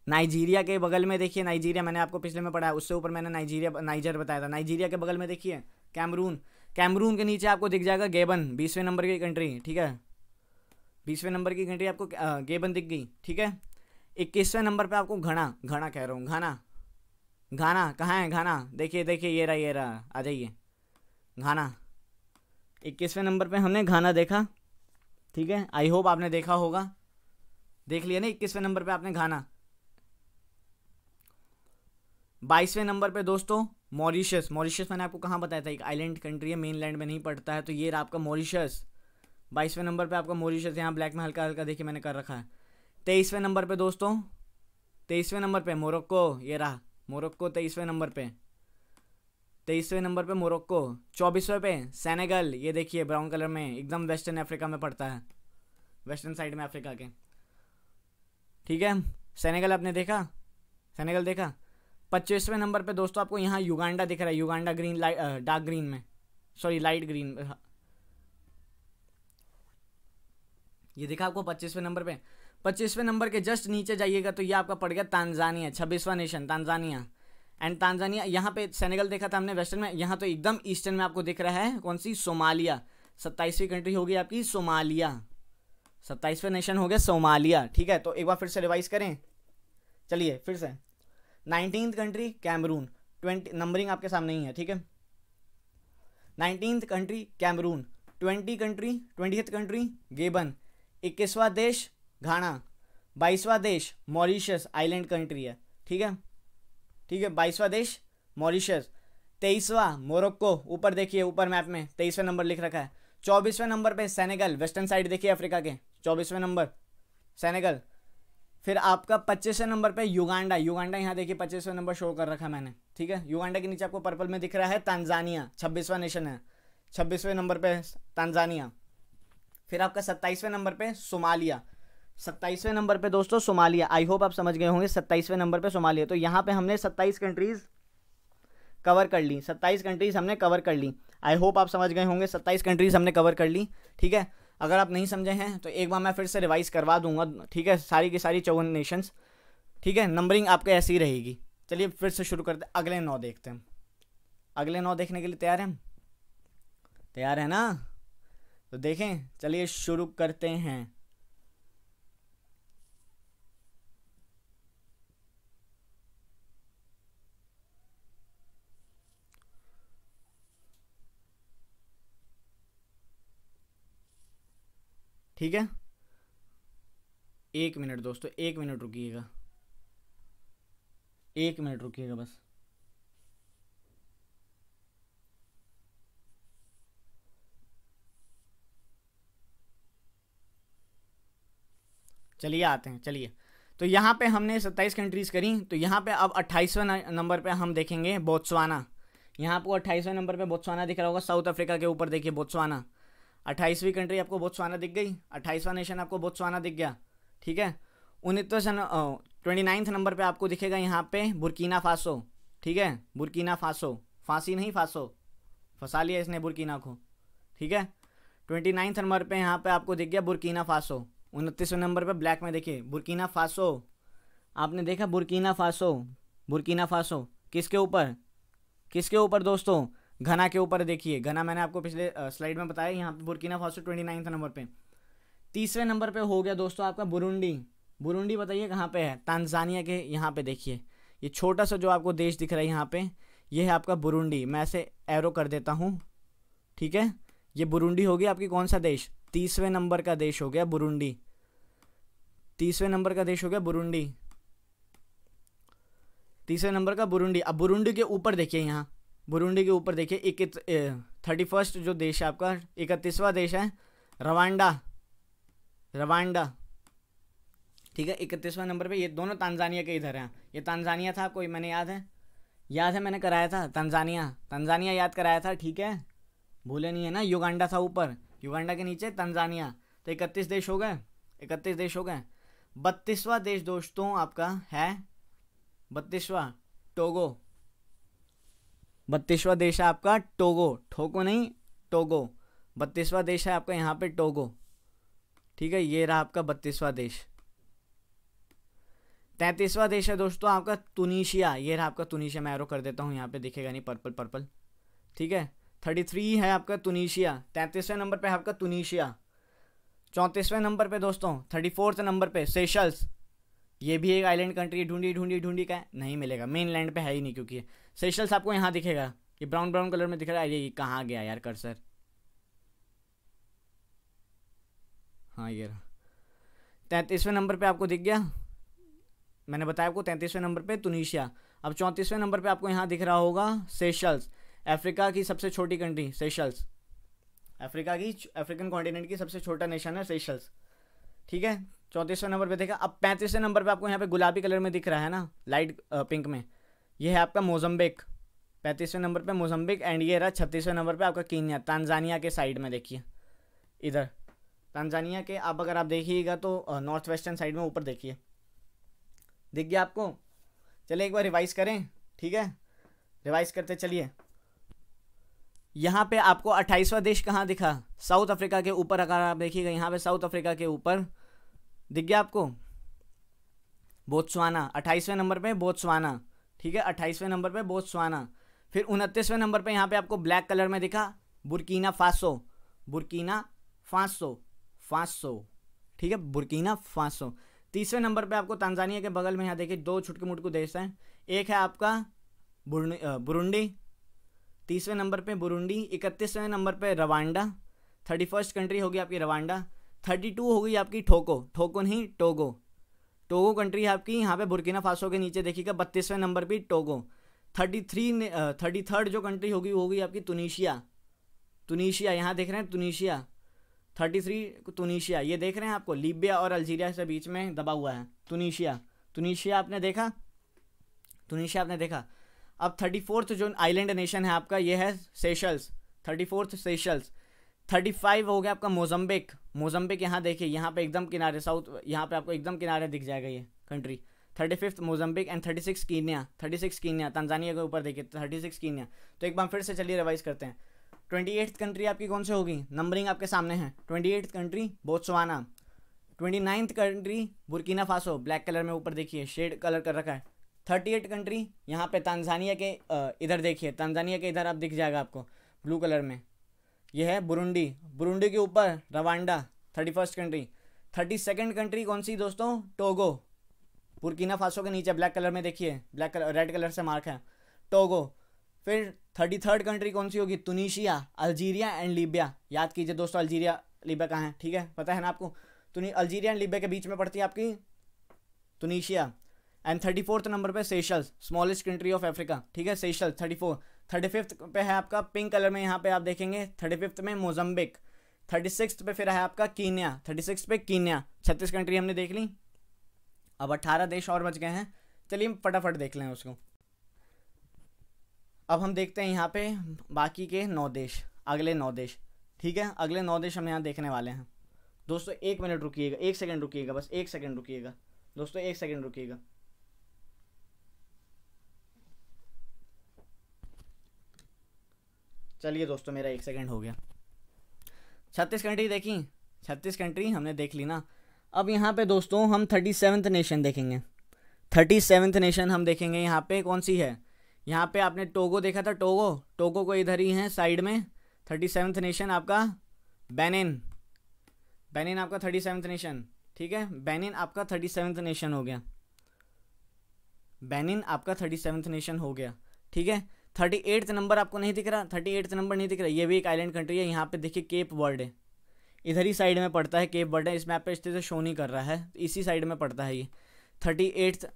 S1: नाइजीरिया के बगल में देखिए नाइजीरिया मैंने आपको पिछले में पढ़ाया उससे ऊपर मैंने नाइजीरिया नाइजर बताया था नाइजीरिया के बगल में देखिए कैमरून कैमरून के नीचे आपको दिख जाएगा गेबन बीसवें नंबर की कंट्री ठीक है बीसवें नंबर की कंट्री आपको गेबन दिख गई ठीक है इक्कीसवें नंबर पर आपको घना घना कह रहा हूँ घना घाना कहाँ है घाना देखिए देखिए ये रहा ये रहा आ जाइए घाना इक्कीसवें नंबर पे हमने घाना देखा ठीक है आई होप आपने देखा होगा देख लिया ना इक्कीसवें नंबर पे आपने घाना बाईसवें नंबर पे दोस्तों मॉरिशस मॉरिशस मैंने आपको कहाँ बताया था एक आइलैंड कंट्री है मेन लैंड में नहीं पड़ता है तो ये रहा आपका मॉरिशस बाईसवें नंबर पे आपका मॉरिशस यहाँ ब्लैक में हल्का हल्का देखिए मैंने कर रखा है तेईसवें नंबर पे दोस्तों तेईसवें नंबर पे मोरक्को ये रहा मोरक्को तेईसवें नंबर पे तेईसवें नंबर पे मोरक्को चौबीसवें पे सेनेगल ये देखिए ब्राउन कलर में एकदम वेस्टर्न अफ्रीका में पड़ता है वेस्टर्न साइड में अफ्रीका के ठीक है सेनेगल आपने देखा सेनेगल देखा पच्चीसवें नंबर पे दोस्तों आपको यहाँ युगांडा दिख रहा है Uganda green light dark green में सॉरी लाइट ग्रीन हाँ। ये देखा आपको पच्चीसवें नंबर पे पच्चीसवें नंबर के जस्ट नीचे जाइएगा तो ये आपका पड़ गया तानजानिया छब्बीसवां नेशन तानजानिया एंड तानजानिया यहाँ पे सेनेगल देखा था हमने वेस्टर्न में यहाँ तो एकदम ईस्टर्न में आपको दिख रहा है कौन सी सोमालिया सत्ताईसवीं कंट्री होगी आपकी सोमालिया सत्ताईसवें नेशन हो गया सोमालिया ठीक है तो एक बार फिर से रिवाइज करें चलिए फिर से nineteen country Cameroon twenty numbering आपके सामने ही है ठीक है nineteen country Cameroon twenty country twenty country Gabon इक्कीसवा देश घाना बाईसवा देश मॉरिशस आइलैंड कंट्री है ठीक है ठीक है बाईसवा देश मॉरिशस तेईसवा मोरक्को ऊपर देखिए ऊपर मैप में तेईसवा नंबर लिख रखा है चौबीसवें नंबर पे सेनेगल वेस्टर्न साइड देखिए अफ्रीका के चौबीसवें नंबर सेनेगल फिर आपका पच्चीसवें नंबर पे युगांडा युगांडा यहाँ देखिए पच्चीसवें नंबर शो कर रखा मैंने ठीक है युगांडा के नीचे आपको पर्पल में दिख रहा है तंजानिया छब्बीसवा नेशन है छब्बीसवें नंबर पे तंजानिया फिर आपका सत्ताईसवें नंबर पे सोमालिया सत्ताईसवें नंबर पे दोस्तों सोमालिया आई होप आप समझ गए होंगे सत्ताईसवें नंबर पे सोमालिया तो यहाँ पे हमने सत्ताईस कंट्रीज़ कवर कर ली सत्ताईस कंट्रीज़ हमने कवर कर ली आई होप आप समझ गए होंगे सत्ताईस कंट्रीज़ हमने कवर कर ली ठीक है अगर आप नहीं समझे हैं तो एक बार मैं फिर से रिवाइज़ करवा दूंगा ठीक है सारी की सारी चौवन नेशंस ठीक है नंबरिंग आपके ऐसी ही रहेगी चलिए फिर से शुरू करते अगले नौ देखते हैं अगले नौ देखने के लिए तैयार हैं तैयार है ना तो देखें चलिए शुरू करते हैं ठीक है एक मिनट दोस्तों एक मिनट रुकिएगा एक मिनट रुकिएगा बस चलिए आते हैं चलिए तो यहाँ पे हमने 27 कंट्रीज़ करी तो यहाँ पे अब 28वें नंबर पे हम देखेंगे बोत्सवाना यहाँ पर 28वें नंबर पे बोत्सवाना दिख रहा होगा साउथ अफ्रीका के ऊपर देखिए बोत्सवाना अट्ठाईसवीं कंट्री आपको बहुत सुहाना दिख गई अट्ठाईसवां नेशन आपको बहुत सुहाना दिख गया ठीक है उनतीस ट्वेंटी नाइन्थ नंबर पे आपको दिखेगा यहाँ पे बुरकीना फासो ठीक है बुरकीना फासो फांसी नहीं फासो फंसा लिया इसने बुरकीना को ठीक है ट्वेंटी नाइन्थ नंबर पर यहाँ पर आपको दिख गया बुरकीना फासो उनतीसवें नंबर पर ब्लैक में देखिए बुरकीना फासो आपने देखा बुरकीना फासो बुरकीना फासो किसके ऊपर किसके ऊपर दोस्तों घना के ऊपर देखिए घना मैंने आपको पिछले स्लाइड में बताया यहाँ पे Burkina Faso twenty ninth number पे तीसरे नंबर पे हो गया दोस्तों आपका बुरुंडी बुरुंडी बताइए कहाँ पे है तानजानिया के यहाँ पे देखिए ये छोटा सा जो आपको देश दिख रहा है यहाँ पे ये है आपका बुरुंडी मैं ऐसे एरो कर देता हूँ ठीक है ये बुरुंडी होगी आपकी कौन सा देश तीसवें नंबर का देश हो गया बुरुंडी तीसवें नंबर का देश हो गया बुरुंडी तीसरे नंबर का बुरुंडी अब बुरुंडी के ऊपर देखिए यहाँ बुरुंडी के ऊपर देखिए एक थर्टी फर्स्ट जो देश है आपका इकतीसवां देश है रवांडा रवांडा ठीक है इकतीसवां नंबर पे ये दोनों तंजानिया के इधर हैं ये तंजानिया था कोई मैंने याद है याद है मैंने कराया था तंजानिया तंजानिया याद कराया था ठीक है भूले नहीं है ना युगांडा था ऊपर युगांडा के नीचे तंजानिया तो इकतीस देश हो गए इकतीस देश हो गए बत्तीसवा देश दोस्तों आपका है बत्तीसवा टोगो बत्तीसवा देश है आपका टोगो ठोको नहीं टोगो बत्तीसवा देश है आपका यहाँ पे टोगो ठीक है ये रहा आपका बत्तीसवा देश तैंतीसवा देश है दोस्तों आपका तुनिशिया ये रहा आपका तुनिशिया मैं एरो कर देता हूँ यहाँ पे दिखेगा नहीं पर्पल पर्पल ठीक है थर्टी थ्री है आपका तुनिशिया तैंतीसवें नंबर पे है आपका तुनिशिया चौंतीसवें नंबर पे दोस्तों थर्टी फोर्थ नंबर पे सेशल्स ये भी एक आइलैंड कंट्री ढूंढी ढूंढी ढूंढी का है? नहीं मिलेगा मेन लैंड पे है ही नहीं क्योंकि सेशल्स आपको यहाँ दिखेगा ये ब्राउन ब्राउन कलर में दिख रहा है ये कहाँ गया यार कर्सर हाँ ये तैंतीसवें नंबर पे आपको दिख गया मैंने बताया आपको तैंतीसवें नंबर पे तुनिशिया अब चौंतीसवें नंबर पे आपको यहाँ दिख रहा होगा सेशल्स अफ्रीका की सबसे छोटी कंट्री सेशल्स अफ्रीका की अफ्रीकन कॉन्टिनेंट की सबसे छोटा नेशन है सेशल्स ठीक है चौंतीसवें नंबर पे देखा अब पैंतीसवें नंबर पे आपको यहाँ पे गुलाबी कलर में दिख रहा है ना लाइट पिंक में ये है आपका मोजम्बिक पैंतीसवें नंबर पे मोजम्बिक एंड ये रहा छत्तीसवें नंबर पे आपका कीनिया तंजानिया के साइड में देखिए इधर तंजानिया के आप अगर आप देखिएगा तो नॉर्थ वेस्टर्न साइड में ऊपर देखिए दिख गया आपको चलिए एक बार रिवाइज करें ठीक है रिवाइज करते चलिए यहाँ पे आपको अट्ठाईसवा देश कहाँ दिखा साउथ अफ्रीका के ऊपर अगर आप देखिएगा यहाँ पे साउथ अफ्रीका के ऊपर दिख गया आपको बोत्सवाना अट्ठाईसवें नंबर पे बोत्सवाना ठीक है अट्ठाईसवें नंबर बहुत बोत्सवाना फिर उनतीसवें नंबर पर यहाँ पे आपको ब्लैक कलर में दिखा बुरकीना फासो बुरकीना फांसो फांसो ठीक है बुरकीना फांसो तीसरे नंबर पे आपको तंजानिया के बगल में यहाँ देखिए दो छुटके मुटकू देश हैं एक है आपका बुरुंडी तीसरे नंबर पे बुरुंडी इकतीसवें नंबर पे रवांडा थर्टी फर्स्ट कंट्री होगी आपकी रवांडा थर्टी टू होगी आपकी ठोको ठोको नहीं टोगो टोगो कंट्री है आपकी यहाँ पे बुरकिना फासो के नीचे देखिएगा बत्तीसवें नंबर पर Togo thirty three thirty third जो कंट्री होगी वो होगी आपकी तुनिशिया तुनिशिया यहाँ देख रहे हैं तुनिशिया थर्टी थ्री तुनिशिया ये देख रहे हैं आपको लीबिया और अल्जीरिया के बीच में दबा हुआ है तुनिशिया तुनिशिया आपने देखा तुनिशिया आपने देखा अब थर्टी फोर्थ जो आइलैंड नेशन है आपका ये है Seychelles thirty fourth Seychelles thirty five हो गया आपका मोजम्बिक मोजम्बिक यहाँ देखिए यहाँ पे एकदम किनारे साउथ यहाँ पे आपको एकदम किनारे दिख जाएगा ये country thirty fifth Mozambique and thirty six Kenya thirty six Kenya Tanzania के ऊपर देखिए थर्टी सिक्स कीनिया तो एक बार फिर से चलिए रिवाइज करते हैं ट्वेंटी एट्थ कंट्री आपकी कौन से होगी नंबरिंग आपके सामने है twenty eighth country Botswana twenty ninth country Burkina Faso black colour में ऊपर देखिए शेड कलर कर रखा है थर्टी एट कंट्री यहाँ पे तंजानिया के इधर देखिए तंजानिया के इधर आप दिख जाएगा आपको ब्लू कलर में ये है बुरुंडी बुरुंडी के ऊपर Rwanda thirty first country thirty second country कौन सी दोस्तों टोगो पुरकीना फासो के नीचे ब्लैक कलर में देखिए ब्लैक कलर रेड कलर से मार्क है टोगो फिर थर्टी थर्ड कंट्री कौन सी होगी तुनिशिया अल्जीरिया एंड लीबिया याद कीजिए दोस्तों अल्जीरिया लीबिया कहाँ है ठीक है पता है ना आपको तुनी अल्जीरिया एंड लीबिया के बीच में पड़ती है आपकी Tunisia and thirty fourth number पे Seychelles smallest country of Africa ठीक है Seychelles thirty four thirty fifth पे है आपका पिंक कलर में यहाँ पे आप देखेंगे थर्टी फिफ्थ में मोजम्बिक थर्टी सिक्स पे फिर है आपका कीनिया थर्टी सिक्स पे कीनिया छत्तीस कंट्री हमने देख ली अब अट्ठारह देश और बच गए हैं चलिए फटाफट देख लें उसको अब हम देखते हैं यहाँ पे बाकी के नौ देश अगले नौ देश ठीक है अगले नौ देश हम यहाँ देखने वाले हैं दोस्तों एक मिनट रुकिएगा एक सेकंड रुकिएगा बस एक सेकंड रुकिएगा दोस्तों एक सेकंड रुकिएगा चलिए दोस्तों मेरा एक सेकेंड हो गया छत्तीस कंट्री देखी छत्तीस कंट्री हमने देख ली ना अब यहाँ पे दोस्तों हम थर्टी सेवन्थ नेशन देखेंगे थर्टी सेवन्थ नेशन हम देखेंगे यहाँ पे कौन सी है यहाँ पे आपने टोगो देखा था टोगो टोगो को इधर ही है साइड में थर्टी सेवन्थ नेशन आपका बैनिन बैनिन आपका थर्टी सेवन्थ नेशन ठीक है बैनिन आपका थर्टी सेवन्थ नेशन हो गया बैनिन आपका थर्टी सेवन्थ नेशन हो गया ठीक है थर्टी एट्थ नंबर आपको नहीं दिख रहा थर्टी एट्थ नंबर नहीं दिख रहा ये भी एक आइलैंड कंट्री है यहाँ पे देखिए केप वर्ल्ड है इधर ही साइड में पड़ता है केप वर्ल्ड है इस मैप पे तरह से शो नहीं कर रहा है इसी साइड में पड़ता है ये थर्टी एट्थ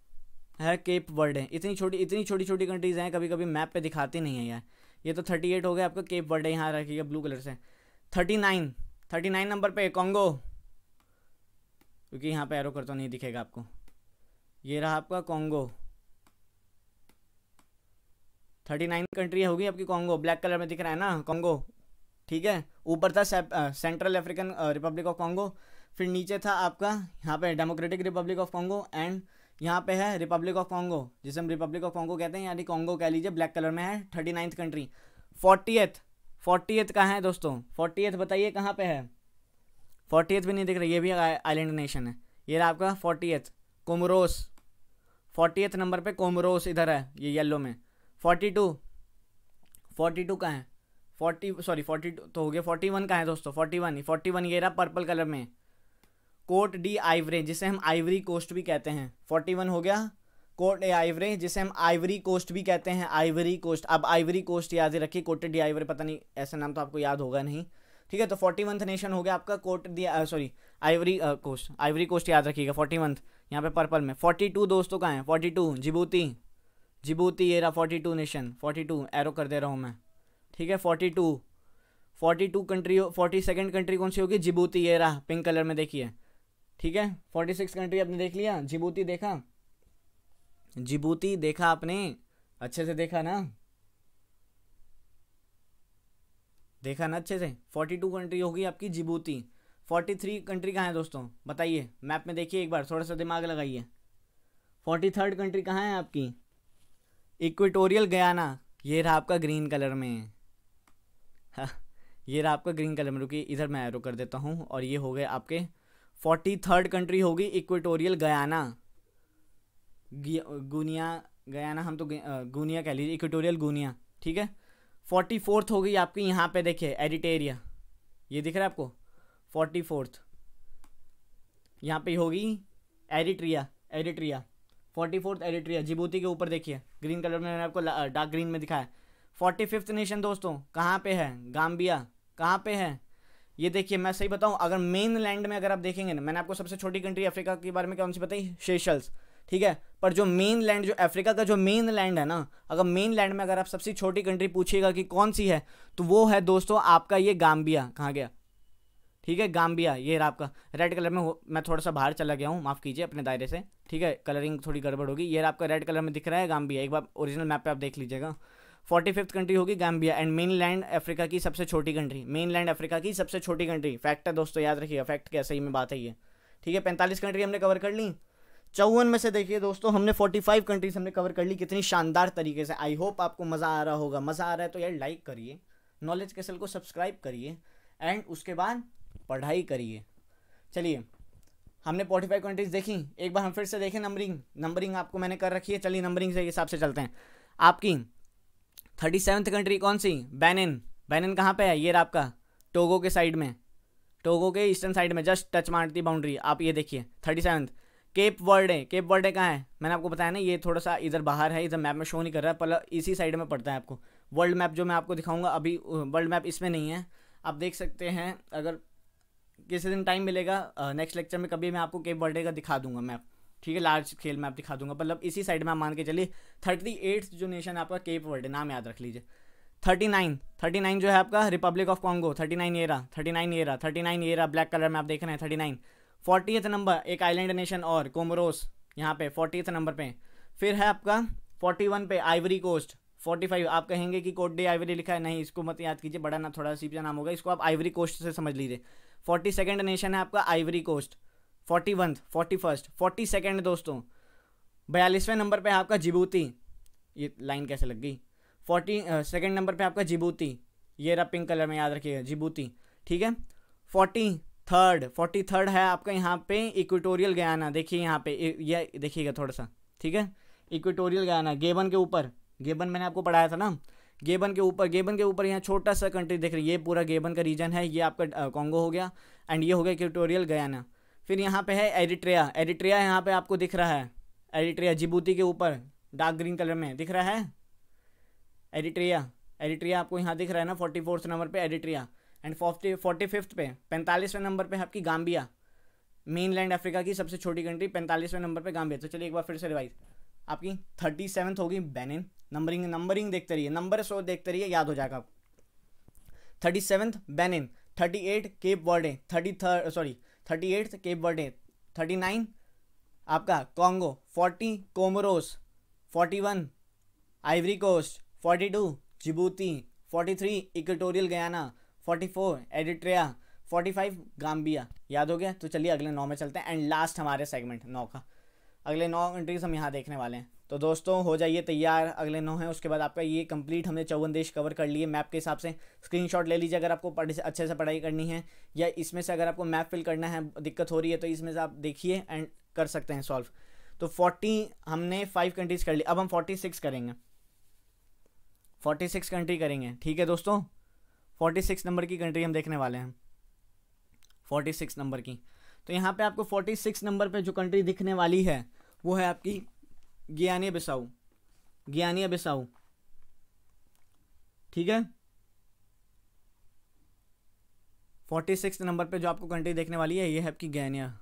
S1: है केप वर्ल्ड है इतनी छोटी इतनी छोटी छोटी कंट्रीज़ हैं कभी कभी मैप पर दिखाती नहीं है यार ये तो थर्टी एट हो गया आपका केप वर्ल्ड है यहाँ रखिएगा ब्लू कलर से thirty nine thirty nine number पर कॉन्गो क्योंकि यहाँ पर एरो करता नहीं दिखेगा आपको ये रहा आपका कॉन्गो थर्टी नाइन कंट्री होगी आपकी कॉन्गो ब्लैक कलर में दिख रहा है ना कॉन्गो ठीक है ऊपर था Central African Republic of Congo फिर नीचे था आपका यहाँ पे Democratic Republic of Congo and यहाँ पे है रिपब्लिक ऑफ कॉन्गो जिसे हम रिपब्लिक ऑफ कॉन्गो कहते हैं यानी कॉन्गो कह लीजिए ब्लैक कलर में है thirty ninth country forty eighth forty eighth कहाँ है दोस्तों फोर्टी एथ बताइए कहाँ पे है फोर्टी एथ भी नहीं दिख रही ये भी आइलैंड नेशन है ये रहा आपका forty eighth कोमरोस forty eighth number पे कोमरोस इधर है ये येलो में फोर्टी टू फोर्टी टू का है फोर्टी सॉरी फोर्टी टू तो हो गया फोर्टी वन का है दोस्तों फोर्टी वन ही फोर्टी वन ये रहा पर्पल कलर में कोट डी आइवरे जिसे हम आइवरी कोस्ट भी कहते हैं फोर्टी वन हो गया कोट ए आइवरे जिसे हम आइवरी कोस्ट भी कहते हैं आइवरी कोस्ट अब आइवरी कोस्ट याद ही रखिए कोट डी आइवरे पता नहीं ऐसा नाम तो आपको याद होगा नहीं ठीक है तो फोर्टी वन नेशन हो गया आपका Cote de sorry Ivory Coast Ivory Coast याद रखिएगा फोर्टी वन यहाँ पे पर्पल में फोर्टी टू दोस्तों का है forty two Djibouti Djibouti arrow forty two nation forty two arrow कर दे रहा हूँ मैं ठीक है forty two forty two country forty second country कौन सी होगी जिबूती एरा पिंक कलर में देखिए ठीक है फोर्टी सिक्स कंट्री आपने देख लिया जिबूती देखा जिबूती देखा आपने अच्छे से देखा ना देखा ना अच्छे से फोर्टी टू कंट्री होगी आपकी जिबूती फोर्टी थ्री कंट्री कहाँ है दोस्तों बताइए मैप में देखिए एक बार थोड़ा सा दिमाग लगाइए फोर्टी थर्ड कंट्री कहाँ है आपकी इक्वेटोरियल गयाना ये रहा आपका ग्रीन कलर में हाँ, ये रहा आपका ग्रीन कलर में रुकी इधर मैं एरो कर देता हूँ और ये हो गए आपके फोर्टी थर्ड कंट्री होगी इक्वेटोरियल गयाना गुनिया गयाना हम तो गुनिया कह लीजिए इक्वेटोरियल गुनिया ठीक है फोर्टी फोर्थ होगी आपकी यहाँ पे देखिए एडिटेरिया ये दिख रहा है आपको फोर्टी फोर्थ यहाँ पर होगी Eritrea Eritrea forty fourth Eritrea Djibouti के ऊपर देखिए ग्रीन कलर में मैंने आपको डार्क ग्रीन में दिखाया फोर्टी फिफ्थ नेशन दोस्तों कहाँ पे है गाम्बिया कहाँ पे है ये देखिए मैं सही बताऊँ अगर मेन लैंड में अगर आप देखेंगे ना मैंने आपको सबसे छोटी कंट्री अफ्रीका के बारे में कौन सी बताई शेषल्स ठीक है पर जो मेन लैंड जो अफ्रीका का जो मेन लैंड है ना अगर मेन लैंड में अगर आप सबसे छोटी कंट्री पूछिएगा कि कौन सी है तो वो है दोस्तों आपका ये गाम्बिया कहाँ गया ठीक है गाम्बिया ये रहा आपका रेड कलर में मैं थोड़ा सा बाहर चला गया हूँ माफ़ कीजिए अपने दायरे से ठीक है कलरिंग थोड़ी गड़बड़ होगी ये आपका रेड कलर में दिख रहा है गाम्बिया एक बार ओरिजिनल मैप पे आप देख लीजिएगा फोर्टी फिफ्थ कंट्री होगी Gambia and mainland Africa की सबसे छोटी कंट्री मेन लैंड अफ्रीका की सबसे छोटी कंट्री फैक्ट है दोस्तों याद रखिए फैक्ट क्या सही में बात है ये ठीक है पैंतालीस कंट्री हमने कवर कर ली चौवन में से देखिए दोस्तों हमने फोर्टी फाइव कंट्रीज हमने कवर कर ली कितनी शानदार तरीके से आई होप आपको मज़ा आ रहा होगा मज़ा आ रहा है तो यार लाइक करिए नॉलेज कैसल को सब्सक्राइब करिए एंड उसके बाद पढ़ाई करिए चलिए हमने फोर्टी फाइव कंट्रीज देखी एक बार हम फिर से देखें नंबरिंग नंबरिंग आपको मैंने कर रखी है चलिए नंबरिंग से हिसाब से चलते हैं आपकी थर्टी सेवन्थ कंट्री कौन सी बैनिन बैनिन कहाँ पे है ये आपका टोगो के साइड में टोगो के ईस्टर्न साइड में जस्ट टच मारती बाउंड्री आप ये देखिए थर्टी सेवन्थ केप वर्ल्ड है केप वर्ल्ड कहाँ है मैंने आपको बताया ना ये थोड़ा सा इधर बाहर है इधर मैप में शो नहीं कर रहा है पर इसी साइड में पड़ता है आपको वर्ल्ड मैप जो मैं आपको दिखाऊंगा अभी वर्ल्ड मैप इसमें नहीं है आप देख सकते हैं अगर किसी दिन टाइम मिलेगा नेक्स्ट लेक्चर में कभी मैं आपको केप वर्डे का दिखा दूंगा मैप ठीक है लार्ज खेल मैप दिखा दूंगा मतलब इसी साइड में आप मान के चलिए थर्टी एट्थ जो नेशन आपका केप वर्डे नाम याद रख लीजिए थर्टी नाइन थर्टी नाइन जो है आपका Republic of Congo thirty nine arrow thirty nine arrow thirty nine arrow black colour में आप देख रहे हैं थर्टी नाइन फोर्टीथ नंबर एक आइलैंड नेशन और कोमरोस यहाँ पे फोर्टीथ नंबर पे फिर है आपका फोर्टी वन पे आइवरी कोस्ट फोर्टी फाइव आप कहेंगे कि कोट डे आइवरी लिखा है नहीं इसको मत याद कीजिए बड़ा ना थोड़ा सीपा नाम होगा इसको आप आइवरी कोस्ट से समझ लीजिए फोर्टी सेकेंड नेशन है आपका Ivory Coast forty one forty first forty second दोस्तों बयालीसवें नंबर पे आपका जिबूती ये लाइन कैसे लग गई फोर्टी सेकेंड नंबर पे आपका जिबूती ये रहा पिंक कलर में याद रखिएगा जिबूती ठीक है फोर्टी थर्ड फोर्टी थर्ड है आपका यहाँ पे इक्वेटोरियल गयाना देखिए यहाँ पे ये देखिएगा थोड़ा सा ठीक है इक्वेटोरियल गयाना गेबन के ऊपर गेबन मैंने आपको पढ़ाया था ना गेबन के ऊपर गेबन के ऊपर यहाँ छोटा सा कंट्री देख है ये पूरा गेबन का रीजन है ये आपका कॉन्गो हो गया एंड ये हो गया इक्वेटोरियल गयाना फिर यहाँ पे है एरिट्रिया एरिट्रिया यहाँ पे आपको दिख रहा है एरिट्रिया जिबूती के ऊपर डार्क ग्रीन कलर में दिख रहा है एरिट्रिया एरिट्रिया आपको यहाँ दिख रहा है ना फोर्टी फोर्थ नंबर पर Eritrea and forty forty fifth पे पैंतालीसवें नंबर पे आपकी गाम्बिया मेन लैंड अफ्रीका की सबसे छोटी कंट्री पैंतालीसवें नंबर पे गाम्बिया तो चलिए एक बार फिर से रिवाइज आपकी थर्टी सेवन्थ होगी बेनिन नंबरिंग नंबरिंग देखते रहिए नंबर सो देखते रहिए याद हो जाएगा आपको thirty seventh Benin thirty eight Cape Verde thirty third sorry thirty eighth Cape Verde thirty nine आपका Congo forty Comoros forty one Ivory Coast forty two Djibouti forty three Equatorial Guyana forty four Eritrea forty five Gambia याद हो गया तो चलिए अगले नौ में चलते हैं एंड लास्ट हमारे सेगमेंट नौ का अगले नौ कंट्रीज हम यहाँ देखने वाले हैं तो दोस्तों हो जाइए तैयार अगले नौ हैं उसके बाद आपका ये कंप्लीट हमने चौवन देश कवर कर लिए मैप के हिसाब से स्क्रीनशॉट ले लीजिए अगर आपको पढ़ अच्छे से पढ़ाई करनी है या इसमें से अगर आपको मैप फिल करना है दिक्कत हो रही है तो इसमें से आप देखिए एंड कर सकते हैं सॉल्व तो फोर्टी हमने फाइव कंट्रीज़ कर ली अब हम फोर्टी सिक्स करेंगे फोर्टी सिक्स कंट्री करेंगे ठीक है दोस्तों फोर्टी सिक्स नंबर की कंट्री हम देखने वाले हैं फोर्टी सिक्स नंबर की तो यहाँ पर आपको फोर्टी सिक्स नंबर पर जो कंट्री दिखने वाली है वो है आपकी ज्ञानी बिसाऊ ज्ञानी बिसाऊ ठीक है फोर्टी सिक्स नंबर पे जो आपको कंट्री देखने वाली है ये है आपकी गैनिया